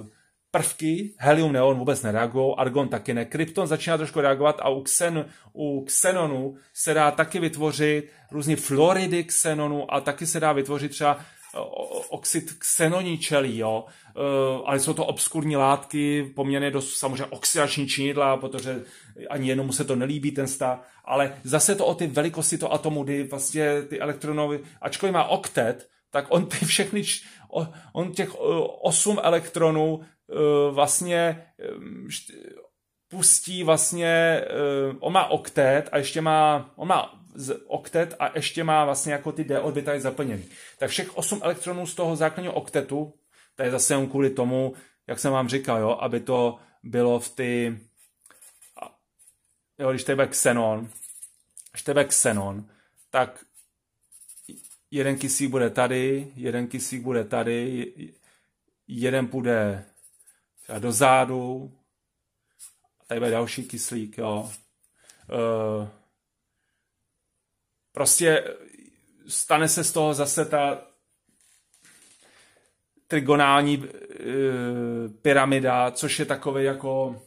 uh, prvky, helium, neon vůbec nereagují, argon taky ne, krypton začíná trošku reagovat a u, xen, u xenonu se dá taky vytvořit různé floridy xenonu a taky se dá vytvořit třeba eh, oxid xenoničelí, jo, eh, ale jsou to obskurní látky, poměrně dost samozřejmě oxidační činidla, protože ani jednomu se to nelíbí ten stav, ale zase to o ty velikosti to atomu, kdy vlastně ty elektronovy, ačkoliv má oktet, tak on ty všechny, on těch 8 eh, elektronů Eh, vlastně eh, pustí vlastně, eh, on má oktet a ještě má, on má oktet a ještě má vlastně jako ty d orbitary zaplněný. Tak všech 8 elektronů z toho základního oktetu, to je zase jen kvůli tomu, jak jsem vám říkal, jo, aby to bylo v ty, jo, když tady bude xenon, když tady bude xenon, tak jeden kyslík bude tady, jeden kyslík bude tady, jeden půjde třeba do zádu, tady bude další kyslík, jo. E, prostě stane se z toho zase ta trigonální e, pyramida, což je takový jako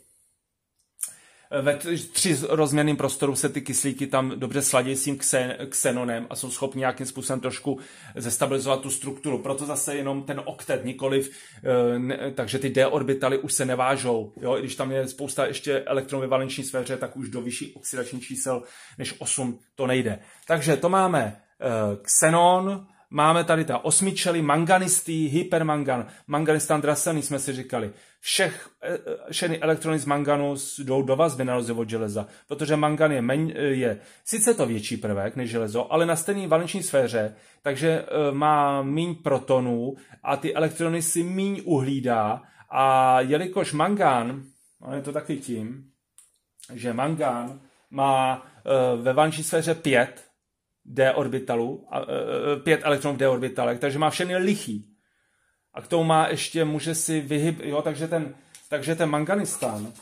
ve tři rozměrným prostoru se ty kyslíky tam dobře sladí s tím ksen, ksenonem a jsou schopni nějakým způsobem trošku zestabilizovat tu strukturu. Proto zase jenom ten oktet, nikoliv, e, ne, takže ty d orbitaly už se nevážou. Jo? I když tam je spousta ještě elektronovyvalenční sféře, tak už do vyšší oxidační čísel než 8 to nejde. Takže to máme e, ksenon máme tady ta osmičely, manganistý, hypermangan, manganistan drasený jsme si říkali. Všech, e, e, všechny elektrony z manganu jdou do vazby na rozdíl od železa, protože mangan je, men, e, je sice to větší prvek než železo, ale na stejné valenční sféře, takže má míň protonů a ty elektrony si míň uhlídá a jelikož mangan, on no, je to taky tím, že mangan má ve valenční sféře pět d orbitalu, a, e, e, pět elektronů v d orbitalech, takže má všechny lichý. A k tomu má ještě, může si vyhyb, jo, takže ten, takže ten manganistán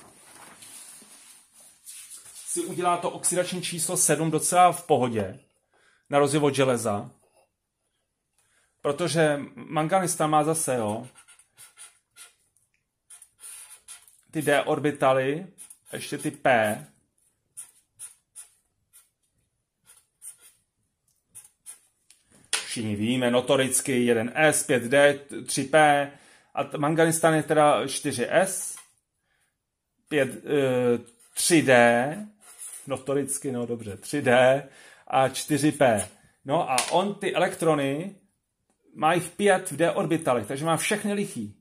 si udělá to oxidační číslo 7 docela v pohodě, na rozdíl od železa, protože manganistán má zase, jo, ty d orbitaly, ještě ty p, všichni víme, notoricky 1S, 5D, 3P a manganistan je teda 4S, 5, e, 3D, notoricky, no dobře, 3D a 4P. No a on ty elektrony má jich 5 v D orbitalech, takže má všechny lichý.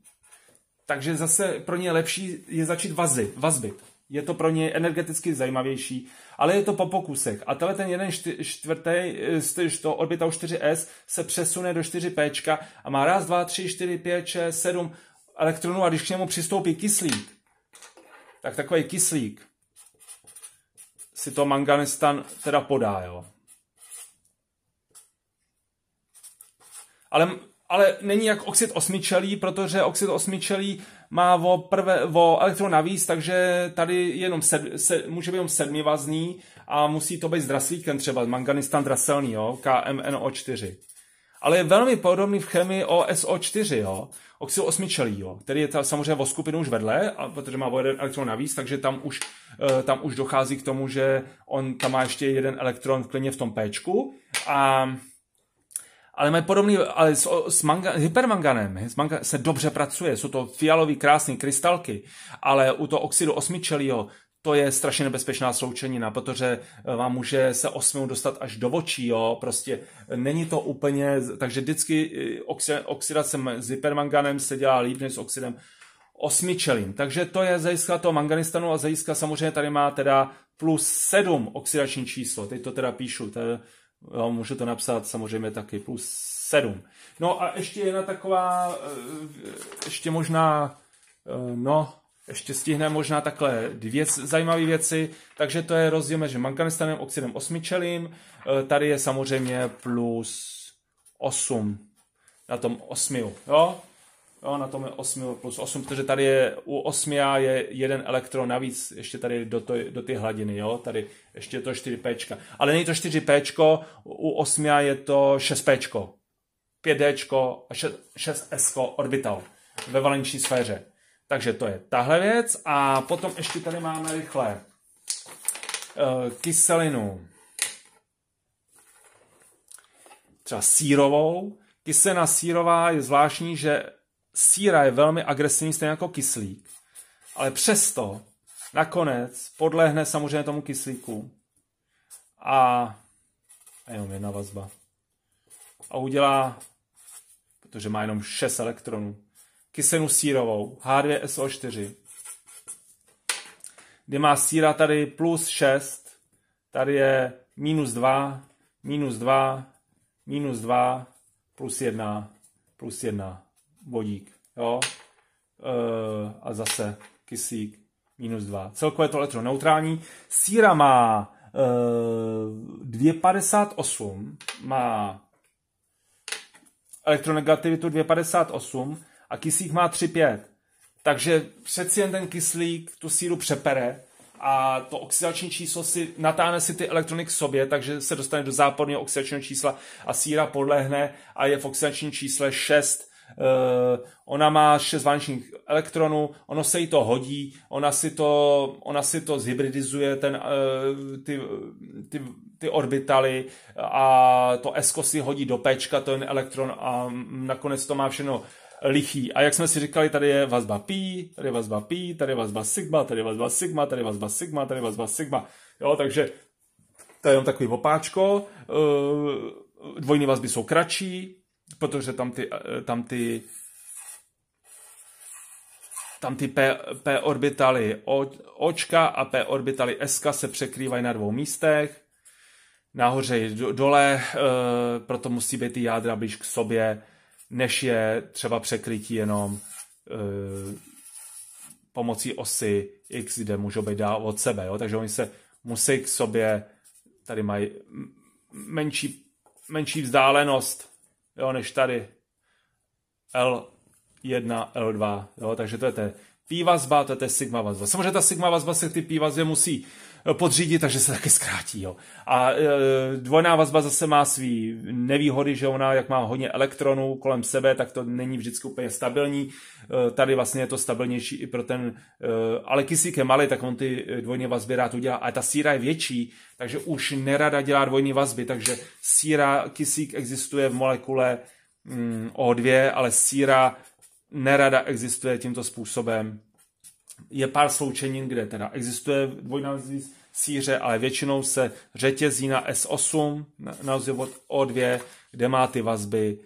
Takže zase pro ně lepší je začít vazy, vazbit je to pro ně energeticky zajímavější, ale je to po pokusech. A tenhle ten jeden čtvrtý, eh, to orbital 4S se přesune do 4P a má raz, dva, tři, čtyři, pět, šest, sedm elektronů a když k němu přistoupí kyslík, tak takový kyslík si to manganistan teda podá, jo. Ale, ale není jak oxid osmičelí, protože oxid osmičelí má o, prve, o elektron navíc, takže tady jenom sed, se, může být jenom sedmivazný a musí to být s draslíkem třeba, manganistan draselný, jo, KMNO4. Ale je velmi podobný v chemii OSO4, jo, oxid osmičelý, jo, který je ta, samozřejmě o skupinu už vedle, a, protože má o jeden elektron navíc, takže tam už, eh, tam už dochází k tomu, že on tam má ještě jeden elektron v klině v tom Pčku a ale mají podobný, ale s, s, manga, hypermanganem s manga, se dobře pracuje, jsou to fialový krásné krystalky, ale u toho oxidu osmičelího to je strašně nebezpečná sloučenina, protože eh, vám může se osmiu dostat až do očí, jo, prostě eh, není to úplně, takže vždycky eh, oxidace s hypermanganem se dělá líp než s oxidem osmičelím. Takže to je zajistka toho manganistanu a zajistka samozřejmě tady má teda plus sedm oxidační číslo, teď to teda píšu, teda Jo, můžu to napsat samozřejmě taky plus 7. No a ještě jedna taková, eh, ještě možná, eh, no, ještě stihne možná takhle dvě zajímavé věci, takže to je rozdíl mezi manganistanem, oxidem osmičelím. Eh, tady je samozřejmě plus 8 na tom osmiu, jo? Jo, na tom je 8 plus 8, protože tady je u 8 je jeden elektron navíc, ještě tady do, to, do ty hladiny, jo, tady ještě je to 4P. Ale není to 4P, u 8 je to 6P, 5D a 6S orbital ve valenční sféře. Takže to je tahle věc a potom ještě tady máme rychle eh, kyselinu třeba sírovou. Kyselina sírová je zvláštní, že síra je velmi agresivní, stejně jako kyslík, ale přesto nakonec podlehne samozřejmě tomu kyslíku a a jenom jedna vazba. A udělá, protože má jenom 6 elektronů, kyselinu sírovou, H2SO4, kdy má síra tady plus 6, tady je minus 2, minus 2, minus 2, plus 1, plus 1 vodík, jo, e, a zase kysík minus 2. Celkově to elektroneutrální. Síra má e, 2,58, má elektronegativitu 2,58 a kysík má 3,5. Takže přeci jen ten kyslík tu síru přepere a to oxidační číslo si natáhne si ty elektrony k sobě, takže se dostane do záporného oxidačního čísla a síra podlehne a je v oxidačním čísle 6 Eh, ona má šest vánočních elektronů, ono se jí to hodí, ona si to, ona si to zhybridizuje, ten, eh, ty, ty, ty orbitaly a to esko si hodí do Pčka, ten elektron a nakonec to má všechno lichý. A jak jsme si říkali, tady je vazba p, tady je vazba p, tady je vazba sigma, tady je vazba sigma, tady je vazba sigma, tady je vazba sigma. Jo, takže to je jenom takový opáčko. Eh, dvojní vazby jsou kratší, protože tam ty, eh, tam ty tam ty P, P orbitaly o, Očka a P orbitaly SK se překrývají na dvou místech, nahoře i dole, e, proto musí být ty jádra blíž k sobě, než je třeba překrytí jenom e, pomocí osy X, kde můžou být dál od sebe. Jo? Takže oni se musí k sobě, tady mají menší, menší vzdálenost jo, než tady L1, L2, jo, takže to je té P vazba, to je té sigma vazba. Samozřejmě ta sigma vazba se ty P vazbě musí uh, podřídit, takže se taky zkrátí. Jo. A e, dvojná vazba zase má svý nevýhody, že ona, jak má hodně elektronů kolem sebe, tak to není vždycky úplně stabilní. E, tady vlastně je to stabilnější i pro ten, e, ale kysík je malý, tak on ty e, dvojně vazby rád udělá, A ta síra je větší, takže už nerada dělá dvojní vazby, takže síra, kysík existuje v molekule mm, O2, ale síra nerada existuje tímto způsobem je pár sloučenin, kde teda existuje dvojnázivý síře, ale většinou se řetězí na S8, na od O2, kde má ty vazby,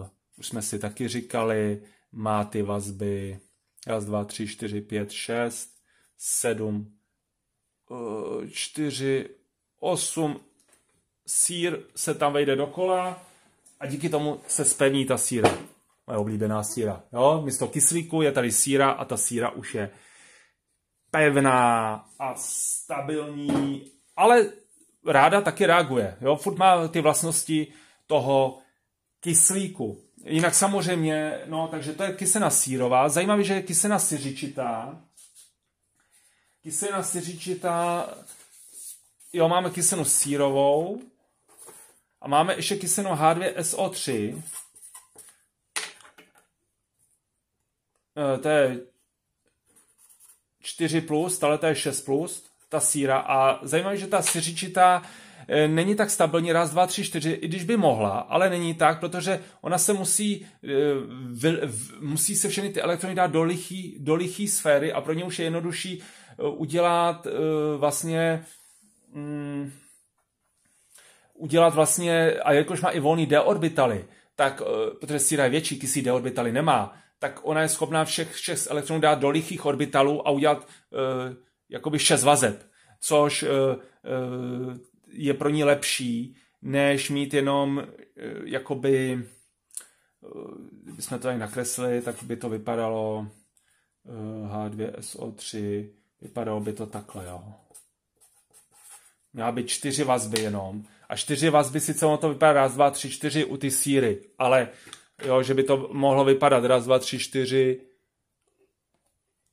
uh, už jsme si taky říkali, má ty vazby raz, dva, tři, čtyři, pět, šest, sedm, eh, čtyři, osm, sír se tam vejde dokola a díky tomu se spevní ta síra moje oblíbená síra. Jo? Místo kyslíku je tady síra a ta síra už je pevná a stabilní, ale ráda taky reaguje. Jo? Furt má ty vlastnosti toho kyslíku. Jinak samozřejmě, no, takže to je kysena sírová. Zajímavé, že je kysena syřičitá. Kysena syřičitá, jo, máme kysenu sírovou a máme ještě kysenu H2SO3 Eh, té 4 plus, tahle je 6 plus, ta síra. A zajímavé, že ta siřičitá eh, není tak stabilní, raz, dva, tři, čtyři, i když by mohla, ale není tak, protože ona se musí, eh, musí se všechny ty elektrony dát do lichý, do lichý sféry a pro ně už je jednodušší udělat vlastně mm, udělat vlastně, a jakož má i volný deorbitaly, tak, protože síra je větší, kysí deorbitaly nemá, tak ona je schopná všech šest elektronů dát do lichých orbitalů a udělat e, jakoby šest vazeb, což e, e, je pro ní lepší, než mít jenom e, jakoby bychom to tady nakresli, tak by to vypadalo H2SO3, vypadalo by to takhle, jo. Měla by čtyři vazby jenom. A čtyři vazby sice ono to vypadá raz, dva, tři, čtyři u ty síry, ale Jo, že by to mohlo vypadat raz, dva, tři, čtyři,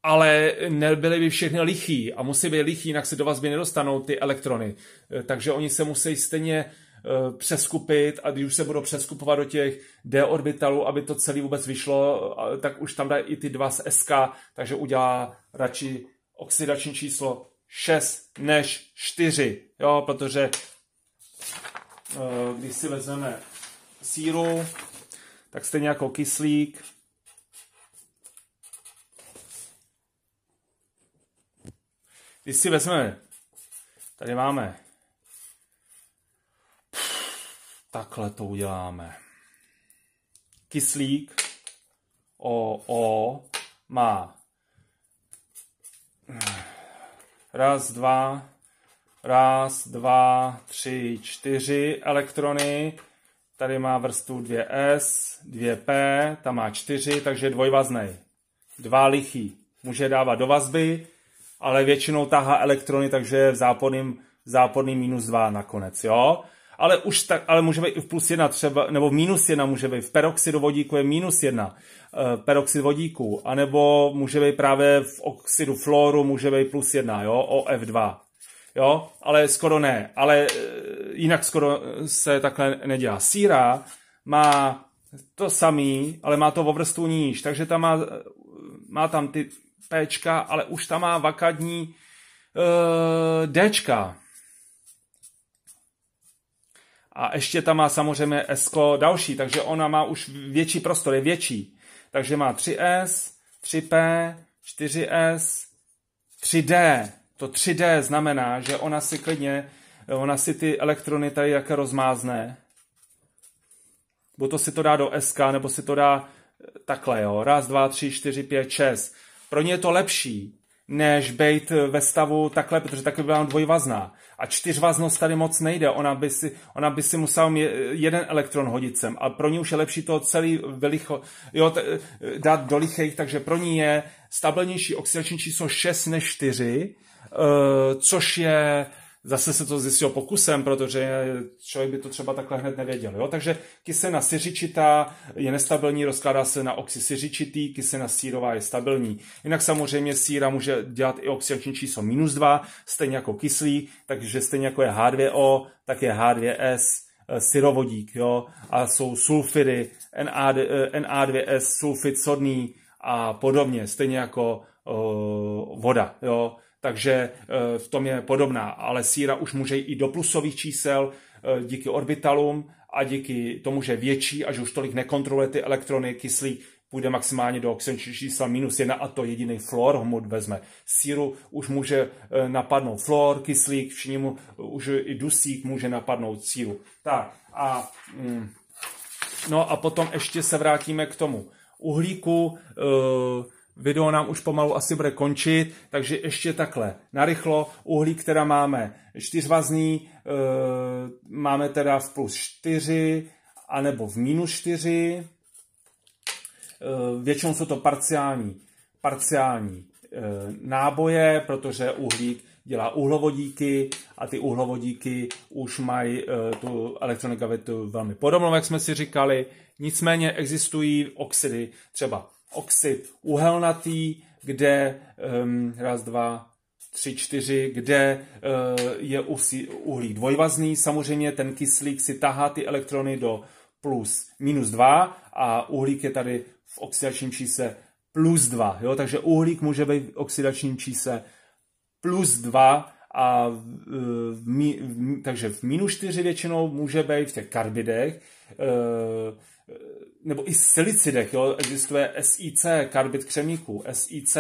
ale nebyly by všechny lichý a musí být lichý, jinak se do vazby nedostanou ty elektrony. Eh, takže oni se musí stejně eh, přeskupit a když už se budou přeskupovat do těch D orbitalů, aby to celé vůbec vyšlo, tak už tam dá i ty dva z SK, takže udělá radši oxidační číslo 6 než 4, jo, protože eh, když si vezmeme síru, tak stejně jako kyslík, Když si vezmeme, tady máme, takhle to uděláme. Kyslík o, o má raz, dva, raz, dva, tři, čtyři elektrony, Tady má vrstvu 2S, 2P, ta má 4, takže dvojvaznej. Dva lichý. Může dávat do vazby, ale většinou tahá elektrony, takže je v záporným, záporným minus 2 nakonec, jo? Ale, už tak, ale může být i v plus 1 třeba, nebo v minus 1 může být. V peroxidu vodíku je minus 1 e, eh, peroxid vodíku, anebo může být právě v oxidu fluoru může být plus 1, jo, OF2. Jo, ale skoro ne. Ale eh, jinak skoro eh, se takhle nedělá. Síra má to samý, ale má to o vrstvu níž, takže tam má, eh, má tam ty Pčka, ale už tam má vakadní uh, Dčka. A ještě tam má samozřejmě S další, takže ona má už větší prostor, je větší. Takže má 3S, 3P, 4S, 3D. To 3D znamená, že ona si klidně, ona si ty elektrony tady jaké rozmázne. bo to si to dá do SK, nebo si to dá eh, takhle, jo. Raz, dva, tři, čtyři, pět, šest. Pro ně je to lepší, než být eh, ve stavu takhle, protože takhle byla dvojvazná. A čtyřvaznost tady moc nejde, ona by si, ona by si musela mě, eh, jeden elektron hodit sem. A pro ní už je lepší to celý velicho, jo, t, dát do lichejch, takže pro ní je stabilnější oxidační číslo 6 než 4, Eh, což je zase se to zjistilo pokusem, protože člověk by to třeba takhle hned nevěděl. Jo? Takže kyselina siřičitá je nestabilní, rozkládá se na oxy siřičitý, kyselina sírová je stabilní. Jinak samozřejmě síra může dělat i oxidační číslo minus 2, stejně jako kyslí, takže stejně jako je H2O, tak je H2S, eh, syrovodík, jo? a jsou sulfidy, NA, 2 eh, s sulfid sodný a podobně, stejně jako uh, voda. Jo? takže eh, v tom je podobná. Ale síra už může i do plusových čísel eh, díky orbitalům a díky tomu, že je větší a že už tolik nekontroluje ty elektrony, kyslík půjde maximálně do oxidní čísla minus jedna a to jediný flor hmot vezme. Síru už může eh, napadnout flor, kyslík, všichni mu, už i dusík může napadnout síru. Tak a, mm, no a potom ještě se vrátíme k tomu uhlíku, Video nám už pomalu asi bude končit, takže ještě takhle, narychlo, uhlík teda máme čtyřvazný, eh, máme teda v plus čtyři, anebo v minus e, většinou jsou to parciální, parciální eh, náboje, protože uhlík dělá uhlovodíky a ty uhlovodíky už mají tu elektronegativitu velmi podobnou, jak jsme si říkali. Nicméně existují oxidy třeba oxid uhelnatý, kde um, raz, dva, tři, čtyři, kde uh, je usí, uhlík dvojvazný. Samozřejmě ten kyslík si tahá ty elektrony do plus minus 2 a uhlík je tady v oxidačním čísle plus 2. Jo? Takže uhlík může být v oxidačním čísle plus 2 a v, eh, v, v, takže v minus 4 většinou může být v těch karbidech. Eh, nebo i silicidech, jo, existuje SIC, karbit křemíku, SIC,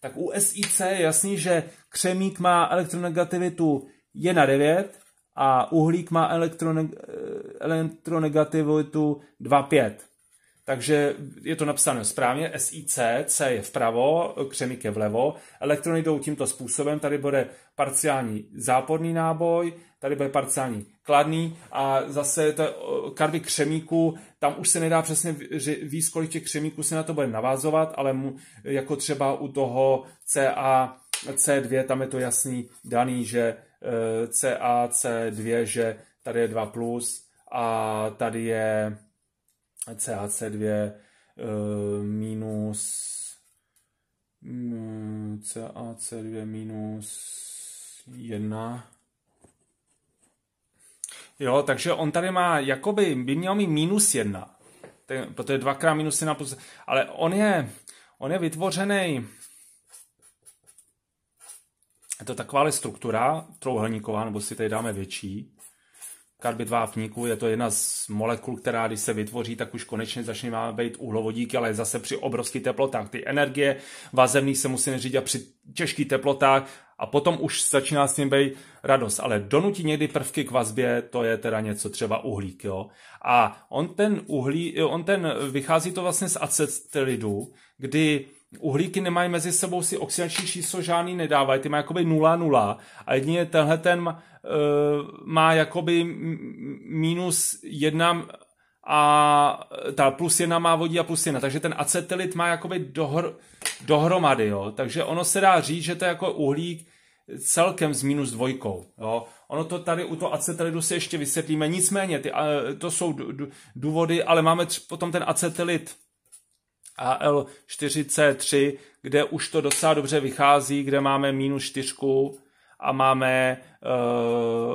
tak u SIC je jasný, že křemík má elektronegativitu 1 na 9 a uhlík má elektroneg- eh, elektronegativitu 2,5. Takže je to napsáno správně, SIC, C je vpravo, křemík je vlevo, elektrony jdou tímto způsobem, tady bude parciální záporný náboj, tady bude parciální kladný a zase to karby křemíku, tam už se nedá přesně víc, kolik těch křemíků se na to bude navázovat, ale mu, jako třeba u toho CA, C2, tam je to jasný daný, že e, CA, C2, že tady je 2+, a tady je CAC2 eh, minus mm, CAC2 minus 1 Jo, takže on tady má, jakoby by měl mít minus 1. Proto je dvakrát minus 1 plus... Ale on je, on je vytvořený... Je to taková struktura, trouhelníková, nebo si tady dáme větší karbid vápníku Je to jedna z molekul, která když se vytvoří, tak už konečně začne máme být uhlovodíky, ale zase při obrovských teplotách. Ty energie vazemných se musí neřídit a při těžkých teplotách a potom už začíná s tím být radost. Ale donutí někdy prvky k vazbě, to je teda něco třeba uhlík. Jo? A on ten uhlí, on ten, vychází to vlastně z acetylidu, kdy uhlíky nemají mezi sebou si oxidační číslo žádný nedávají, ty má jakoby 0,0 a jedině tenhle ten uh, má jakoby minus 1 a ta plus 1 má vodí a plus 1, takže ten acetylit má jakoby dohr, dohromady, jo? takže ono se dá říct, že to je jako uhlík celkem s minus dvojkou, jo? Ono to tady u toho acetylidu si ještě vysvětlíme, nicméně ty, eh, to jsou důvody, ale máme potom ten acetylit AL4C3, kde už to docela dobře vychází, kde máme minus 4 a máme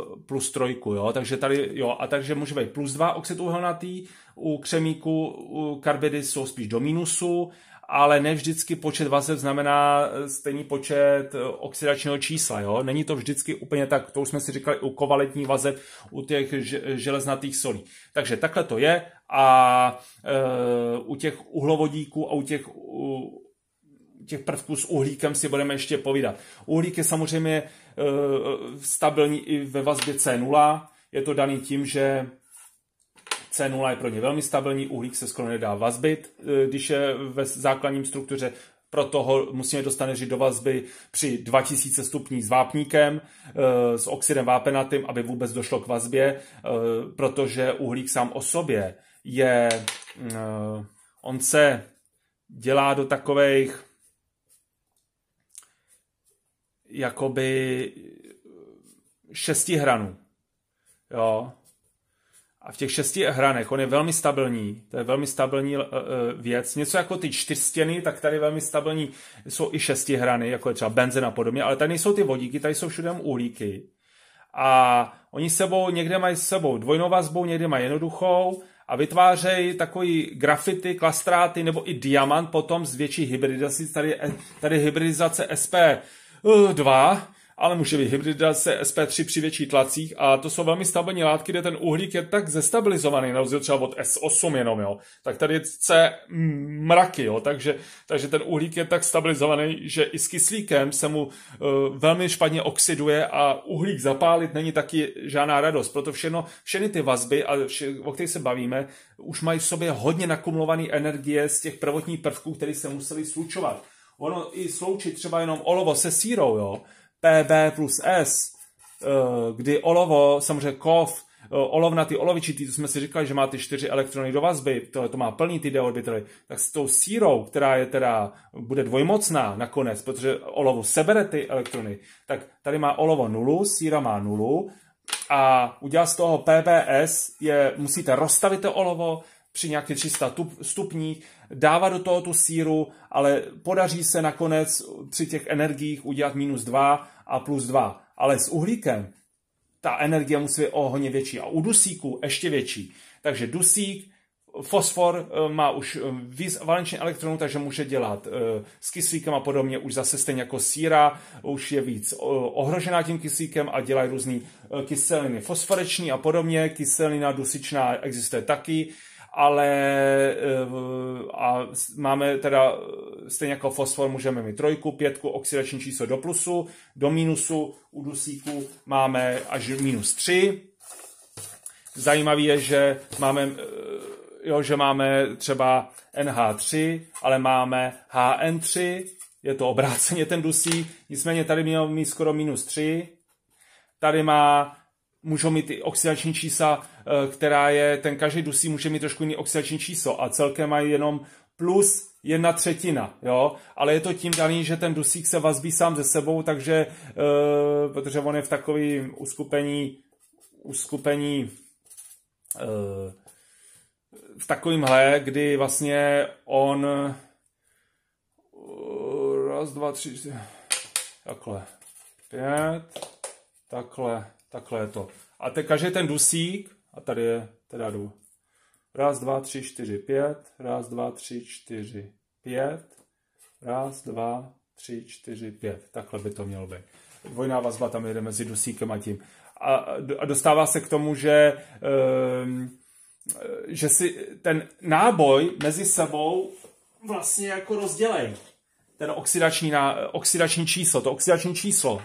uh, plus 3, jo, takže tady, jo, a takže může být plus 2 oxid uhelnatý, u křemíku, u karbidy jsou spíš do minusu, ale ne vždycky počet vazeb znamená eh, stejný počet eh, oxidačního čísla. Jo? Není to vždycky úplně tak, to už jsme si říkali u kovalentních vazeb, u těch železnatých solí. Takže takhle to je a e, u těch uhlovodíků a u těch u, těch prvků s uhlíkem si budeme ještě povídat. Uhlík je samozřejmě e, stabilní i ve vazbě C0, je to daný tím, že C0 je pro ně velmi stabilní, uhlík se skoro nedá vazbit, e, když je ve základním struktuře, proto ho musíme dostat než do vazby při 2000 stupní s vápníkem, e, s oxidem vápenatým, aby vůbec došlo k vazbě, e, protože uhlík sám o sobě je, on se dělá do takových jakoby šestihranů. Jo, a v těch šesti hranech on je velmi stabilní. To je velmi stabilní eh, eh, věc. Něco jako ty čtyřstěny, tak tady velmi stabilní jsou i šesti hrany, jako je třeba benzen a podobně, ale tady nejsou ty vodíky, tady jsou všude uhlíky. A oni sebou, někde mají s sebou dvojnou vazbou, někde mají jednoduchou a vytvářejí takový grafity, klastráty nebo i diamant potom z větší hybridizací. Tady, tady hybridizace SP2, ale může být hybrida SP3 při větších tlacích a to jsou velmi stabilní látky, kde ten uhlík je tak zestabilizovaný, na rozdíl třeba od S8 jenom, jo. Tak tady je C mraky, jo, takže, takže ten uhlík je tak stabilizovaný, že i s kyslíkem se mu uh, velmi špatně oxiduje a uhlík zapálit není taky žádná radost. Proto všechno, všechny ty vazby, a vše, o kterých se bavíme, už mají v sobě hodně nakumulované energie z těch prvotních prvků, které se museli slučovat. Ono i sloučit třeba jenom olovo se sírou, jo, PB plus S, eh, kdy olovo, samozřejmě kov, eh, olovnatý, olovičitý, to jsme si říkali, že má ty čtyři elektrony do vazby, tohle to má plný ty d tak s tou sírou, která je teda, bude dvojmocná nakonec, protože olovo sebere ty elektrony, tak tady má olovo nulu, síra má nulu a udělat z toho PBS je, musíte rozstavit to olovo při nějakých 300 stupních, dává do toho tu síru, ale podaří se nakonec při těch energiích udělat minus 2 a plus 2. Ale s uhlíkem ta energie musí být o hodně větší a u dusíku ještě větší. Takže dusík, fosfor eh, má už eh, víc valenční elektronů, takže může dělat eh, s kyslíkem a podobně, už zase stejně jako síra, už je víc ohrožená tím kyslíkem a dělají různé kyseliny fosforeční a podobně, kyselina dusičná existuje taky, ale eh, a máme teda eh, stejně jako fosfor můžeme mít trojku, pětku, oxidační číslo do plusu, do minusu, u dusíku máme až minus tři. Zajímavé je, že máme, eh, jo, že máme třeba NH3, ale máme HN3, je to obráceně ten dusík, nicméně tady měl mít skoro minus 3, tady má můžou mít i oxidační čísla, eh, která je, ten každý dusí může mít trošku jiný oxidační číslo a celkem mají jenom plus jedna třetina, jo, ale je to tím daný, že ten dusík se vazbí sám ze sebou, takže, e, protože on je v takovém uskupení, uskupení e, v hle, kdy vlastně on raz, dva, tři, takhle, pět, takhle, Takhle je to. A te, každý ten dusík, a tady je, teda jdu. Raz, dva, tři, čtyři, pět. Raz, dva, tři, čtyři, pět. Raz, dva, tři, čtyři, pět. Takhle by to mělo být. Dvojná vazba tam jede mezi dusíkem a tím. A, a dostává se k tomu, že, um, že si ten náboj mezi sebou vlastně jako rozdělej. Ten oxidační, na oxidační číslo, to oxidační číslo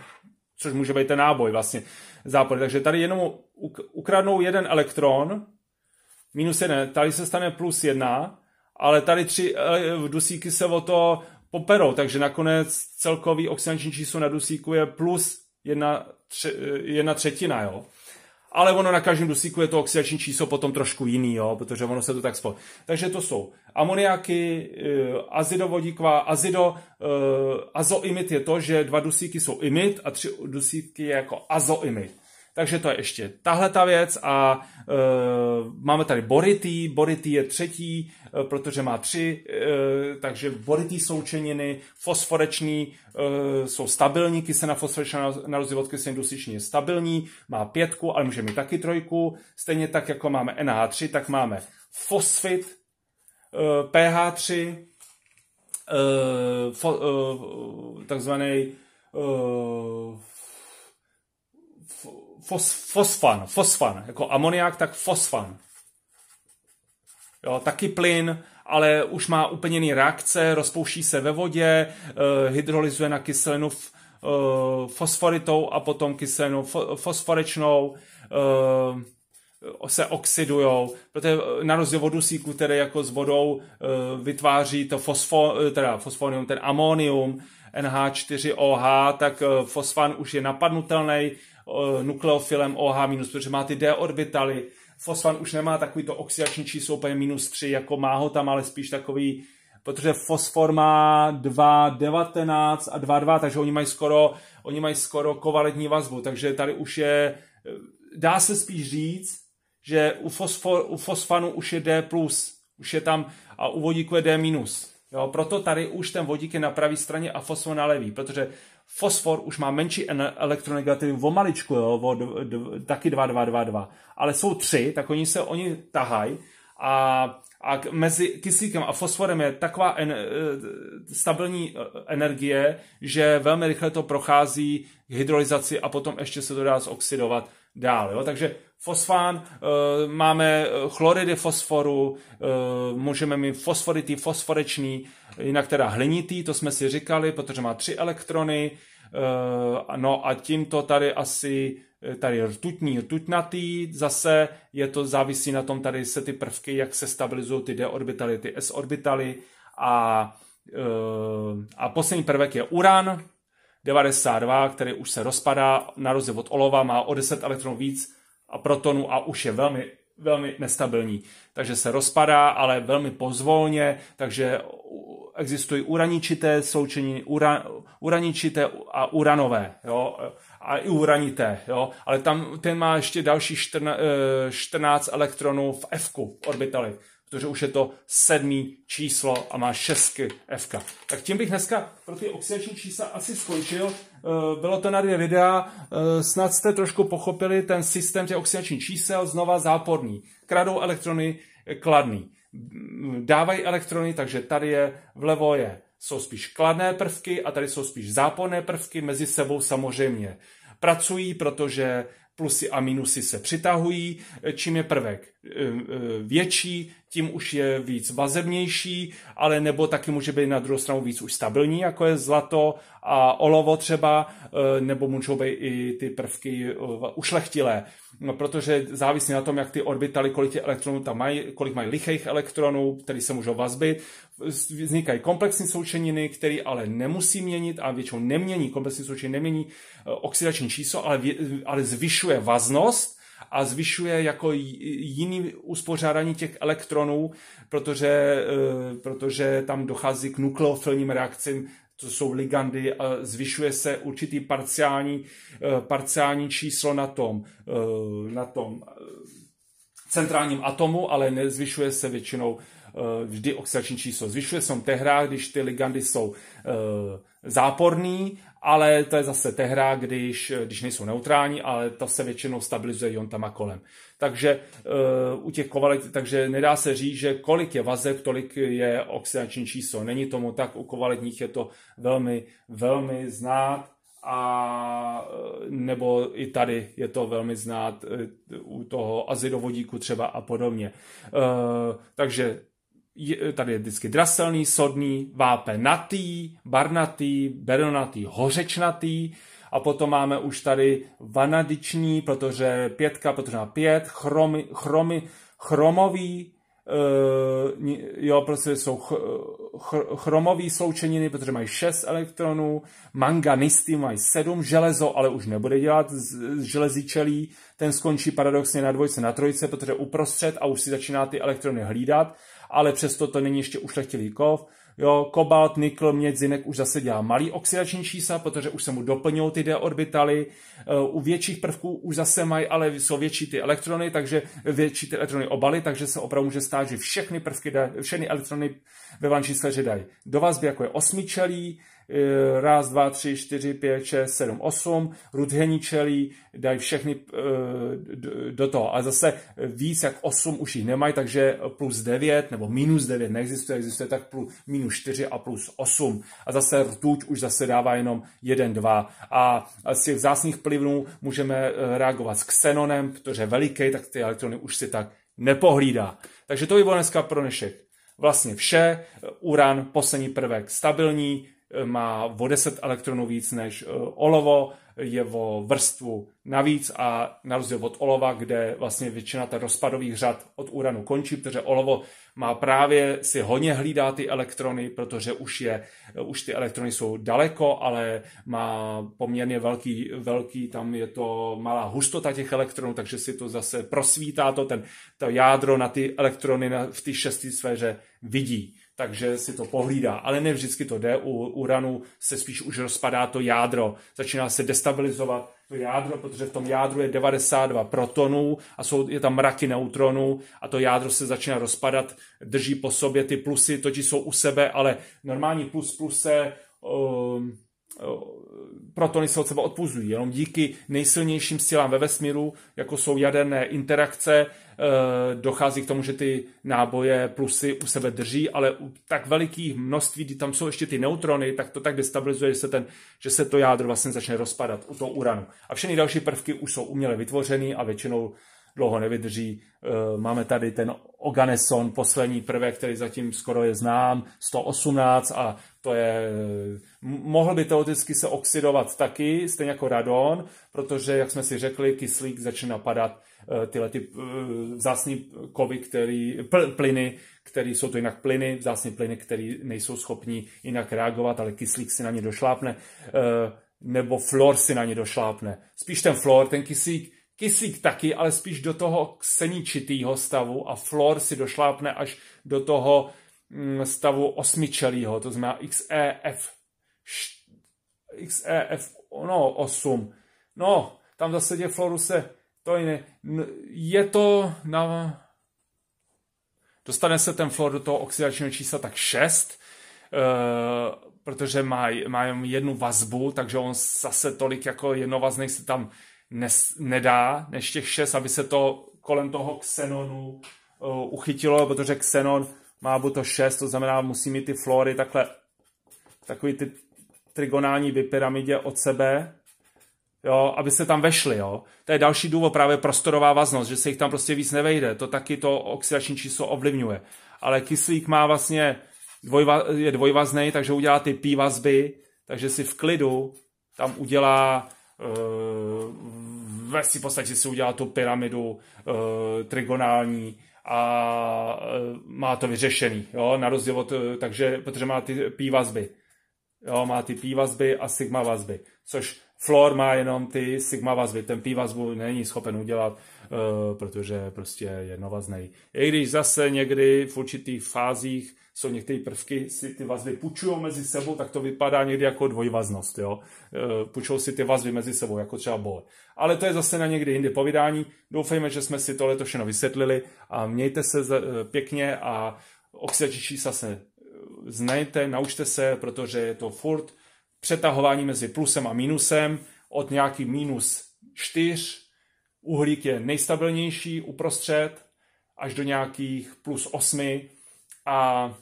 což může být ten náboj vlastně zápory. Takže tady jenom ukradnou jeden elektron, minus jeden, tady se stane plus jedna, ale tady tři eh, dusíky se o to poperou, takže nakonec celkový oxidační číslo na dusíku je plus jedna, tři, eh, jedna třetina, jo ale ono na každém dusíku je to oxidační číslo potom trošku jiný, jo, protože ono se to tak spolu. Takže to jsou amoniaky, eh, azidovodíková, azido, eh, azoimit je to, že dva dusíky jsou imit a tři dusíky je jako azoimit. Takže to je ještě tahle ta věc a e, máme tady Bority, Bority je třetí, e, protože má tři, e, takže Bority čeniny, fosforeční e, jsou stabilní, kyselina fosforečná na rozdíl od kyseliny dusičný je stabilní, má pětku, ale může mít taky trojku, stejně tak jako máme NH3, tak máme fosfit, e, pH3, e, fo, e, takzvaný e, fos, fosfan, fosfan, jako amoniak, tak fosfan. Jo, taky plyn, ale už má úplně jiný reakce, rozpouští se ve vodě, eh, hydrolyzuje na kyselinu eh, fosforitou a potom kyselinu fosforečnou eh, se oxidujou, protože na rozdíl od dusíku, který jako s vodou vytváří to fosfo, teda fosfonium, ten amonium, NH4OH, tak fosfan už je napadnutelný, nukleofilem OH-, protože má ty D orbitaly. Fosfan už nemá takový to oxidační číslo úplně minus 3, jako má ho tam, ale spíš takový, protože fosfor má 2,19 a 2,2, takže oni mají skoro, oni mají skoro kovalentní vazbu, takže tady už je, dá se spíš říct, že u, fosfor, u fosfanu už je D+, plus, už je tam a u vodíku je D-. Jo, proto tady už ten vodík je na pravé straně a fosfor na levý, protože Fosfor už má menší elektronegativu o maličku, jo, o d- d- taky 2. ale jsou tři, tak oni se oni tahají a, a mezi kyslíkem a fosforem je taková en, e, stabilní e, energie, že velmi rychle to prochází hydrolizaci a potom ještě se to dá zoxidovat dál. Jo? Takže fosfán, eh, máme eh, chloridy fosforu, eh, můžeme mít fosforitý, fosforečný, jinak teda hlinitý, to jsme si říkali, protože má tři elektrony, no a tímto tady asi tady rtutní, rtutnatý, zase je to závisí na tom, tady se ty prvky, jak se stabilizují ty d orbitaly, ty s orbitaly a, a poslední prvek je uran, 92, který už se rozpadá, na rozdíl od olova, má o 10 elektronů víc a protonů a už je velmi, velmi nestabilní. Takže se rozpadá, ale velmi pozvolně, takže existují uraničité sloučeniny, uran, uraničité a uranové, jo, a i uranité, jo, ale tam ten má ještě další 14, 14 eh, elektronů v F orbitali protože už je to sedmý číslo a má šestky F. Tak tím bych dneska pro ty oxidační čísla asi skončil. Eh, bylo to na dvě videa, eh, snad jste trošku pochopili ten systém těch oxidačních čísel, znova záporný. Kradou elektrony, eh, kladný. Mm, dávají elektrony, takže tady je, vlevo je, jsou spíš kladné prvky a tady jsou spíš záporné prvky, mezi sebou samozřejmě pracují, protože plusy a minusy se přitahují. Čím je prvek větší, tím už je víc vazebnější, ale nebo taky může být na druhou stranu víc už stabilní, jako je zlato a olovo třeba, eh, nebo můžou být i ty prvky eh, ušlechtilé, no, protože závisí na tom, jak ty orbitaly, kolik těch elektronů tam mají, kolik mají lichých elektronů, které se můžou vazbit, vznikají komplexní součeniny, které ale nemusí měnit a většinou nemění, komplexní součeniny nemění eh, oxidační číslo, ale, ale zvyšuje vaznost a zvyšuje jako jiný uspořádání těch elektronů, protože, e, protože tam dochází k nukleofilním reakcím, co jsou ligandy, a zvyšuje se určitý parciální, e, parciální číslo na tom, e, na tom centrálním atomu, ale nezvyšuje se většinou vždy oxidační číslo. Zvyšuje se tehdy, když ty ligandy jsou záporný ale to je zase tehra, když, když nejsou neutrální, ale ta se většinou stabilizuje jontama kolem. Takže uh, u těch kovalek, takže nedá se říct, že kolik je vazeb, tolik je oxidační číslo. Není tomu tak, u kovaletních je to velmi, velmi znát a eh, nebo i tady je to velmi znát eh, u toho azidovodíku třeba a podobně. E, takže Eh, tady je vždycky draselný, sodný, vápenatý, barnatý, beronatý, hořečnatý a potom máme už tady vanadiční, protože pětka, protože má pět, chromy, chromy, chromový, Uh, jo, prostě jsou ch, ch, chromové sloučeniny, protože mají 6 elektronů, manganisty mají 7, železo, ale už nebude dělat z, z železičelí, ten skončí paradoxně na dvojce, na trojce, protože uprostřed a už si začíná ty elektrony hlídat ale přesto to není ještě ušlechtilý kov. Jo, kobalt, nikl, měď, zinek už zase dělá malý oxidační čísla, protože už se mu doplňují ty d-orbitaly. Eh, u větších prvků už zase mají, ale jsou větší ty elektrony, takže větší ty elektrony obaly, takže se opravdu může stát, že všechny prvky, všechny elektrony ve vančísle dají do vazby, jako je osmičelí, Eh, raz, dva, tři, čtyři, pět, šest, sedm, osm, rudhení čelí, dají všechny eh, do toho. A zase víc jak osm už jich nemají, takže plus devět nebo minus devět neexistuje, existuje tak plus, minus čtyři a plus osm. A zase rtuť už zase dává jenom jeden, dva. A z těch vzácných plivnů můžeme eh, reagovat s xenonem, protože je veliký, tak ty elektrony už si tak nepohlídá. Takže to by bylo dneska pro dnešek vlastně vše. Uran, poslední prvek, stabilní, Eh, má o 10 elektronů víc než eh, olovo, je o vrstvu navíc a na rozdíl od olova, kde vlastně většina ta rozpadových řad od uranu končí, protože olovo má právě, si hodně hlídá ty elektrony, protože už, je, eh, už ty elektrony jsou daleko, ale má poměrně velký, velký, tam je to malá hustota těch elektronů, takže si to zase prosvítá to, ten, to jádro na ty elektrony na, v té šesté sféře vidí takže si to pohlídá. Ale ne vždycky to jde, u uranu se spíš už rozpadá to jádro, začíná se destabilizovat to jádro, protože v tom jádru je 92 protonů a jsou, je tam mraky neutronů a to jádro se začíná rozpadat, drží po sobě ty plusy, totiž jsou u sebe, ale normální plus plus se um, protony se od sebe odpůzují. Jenom díky nejsilnějším silám ve vesmíru, jako jsou jaderné interakce, eh, dochází k tomu, že ty náboje plusy u sebe drží, ale u tak velikých množství, kdy tam jsou ještě ty neutrony, tak to tak destabilizuje, že se, ten, že se to jádro vlastně začne rozpadat u toho uranu. A všechny další prvky už jsou uměle vytvořeny a většinou dlouho nevydrží. Eh, máme tady ten Oganeson, poslední prvek, který zatím skoro je znám, 118 a to je, eh, mohl by teoreticky se oxidovat taky, stejně jako radon, protože, jak jsme si řekli, kyslík začne napadat eh, tyhle ty vzácný kovy, který, plyny, které jsou to jinak plyny, vzácný plyny, které nejsou schopní jinak reagovat, ale kyslík si na ně došlápne nebo flor si na ně došlápne. Spíš ten flor, ten kyslík Kyslík taky, ale spíš do toho seničitýho stavu a Flor si došlápne až do toho mm, stavu osmičelýho, to znamená XEF, XEF no, 8. No, tam zase zásadě Floru se to je, je to na... Dostane se ten Flor do toho oxidačního čísla tak 6, eh, protože má, má jednu vazbu, takže on zase tolik jako jednovazných se tam nes, nedá než těch šest, aby se to kolem toho Xenonu uh, uchytilo, protože Xenon má buď to šest, to znamená, musí mít ty flory takhle, takový ty trigonální vypyramidě od sebe, jo, aby se tam vešly, jo. To je další důvod, právě prostorová vaznost, že se jich tam prostě víc nevejde, to taky to oxidační číslo ovlivňuje. Ale kyslík má vlastně, dvojva, je dvojvazný, takže udělá ty pí vazby, takže si v klidu tam udělá Eh, ve si podstatě si udělá tu pyramidu eh, trigonální a eh, má to vyřešený, jo, na rozdíl od, takže, protože má ty pí vazby, jo, má ty pí vazby a sigma vazby, což Flor má jenom ty sigma vazby, ten pí vazbu není schopen udělat, protože prostě je novaznej. I když zase někdy v určitých fázích jsou některé prvky, si ty vazby půjčují mezi sebou, tak to vypadá někdy jako dvojvaznost. Jo? E, půjčují si ty vazby mezi sebou, jako třeba bole. Ale to je zase na někdy jindy povídání. Doufejme, že jsme si to letošeno vysvětlili a mějte se e, pěkně a oxidační čísla se e, znajte, naučte se, protože je to furt přetahování mezi plusem a minusem od nějaký minus 4, uhlík je nejstabilnější uprostřed, až do nějakých plus 8 a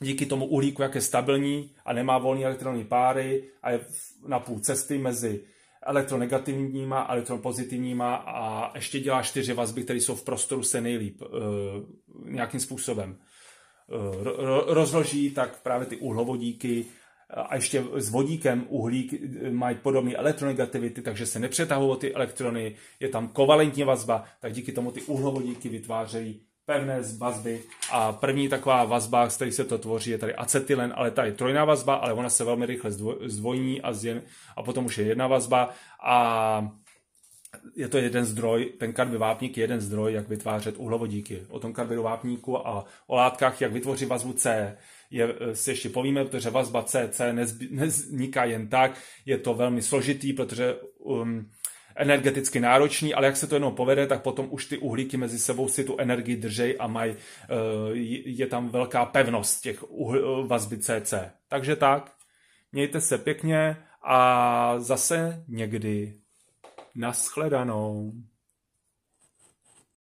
díky tomu uhlíku, jak je stabilní a nemá volné elektronní páry a je na půl cesty mezi elektronegativníma a elektropozitivníma a ještě dělá čtyři vazby, které jsou v prostoru se nejlíp e, nějakým způsobem. E, rozloží tak právě ty uhlovodíky eh, a ještě s vodíkem uhlík mají podobné elektronegativity, takže se nepřetahují ty elektrony, je tam kovalentní vazba, tak díky tomu ty uhlovodíky vytvářejí pevné vazby. A první taková vazba, z které se to tvoří, je tady acetylen, ale tady trojná vazba, ale ona se velmi rychle zdvojní a, zjen, a potom už je jedna vazba. A je to jeden zdroj, ten karbivápník je jeden zdroj, jak vytvářet uhlovodíky. O tom karbivápníku a o látkách, jak vytvořit vazbu C, je, si ještě povíme, protože vazba C-C nezniká jen tak, je to velmi složitý, protože um, energeticky náročný, ale jak se to jenom povede, tak potom už ty uhlíky mezi sebou si tu energii držej a mají, eh, je tam velká pevnost těch uhl, eh, vazby CC. Takže tak, mějte se pěkně a zase někdy. Naschledanou.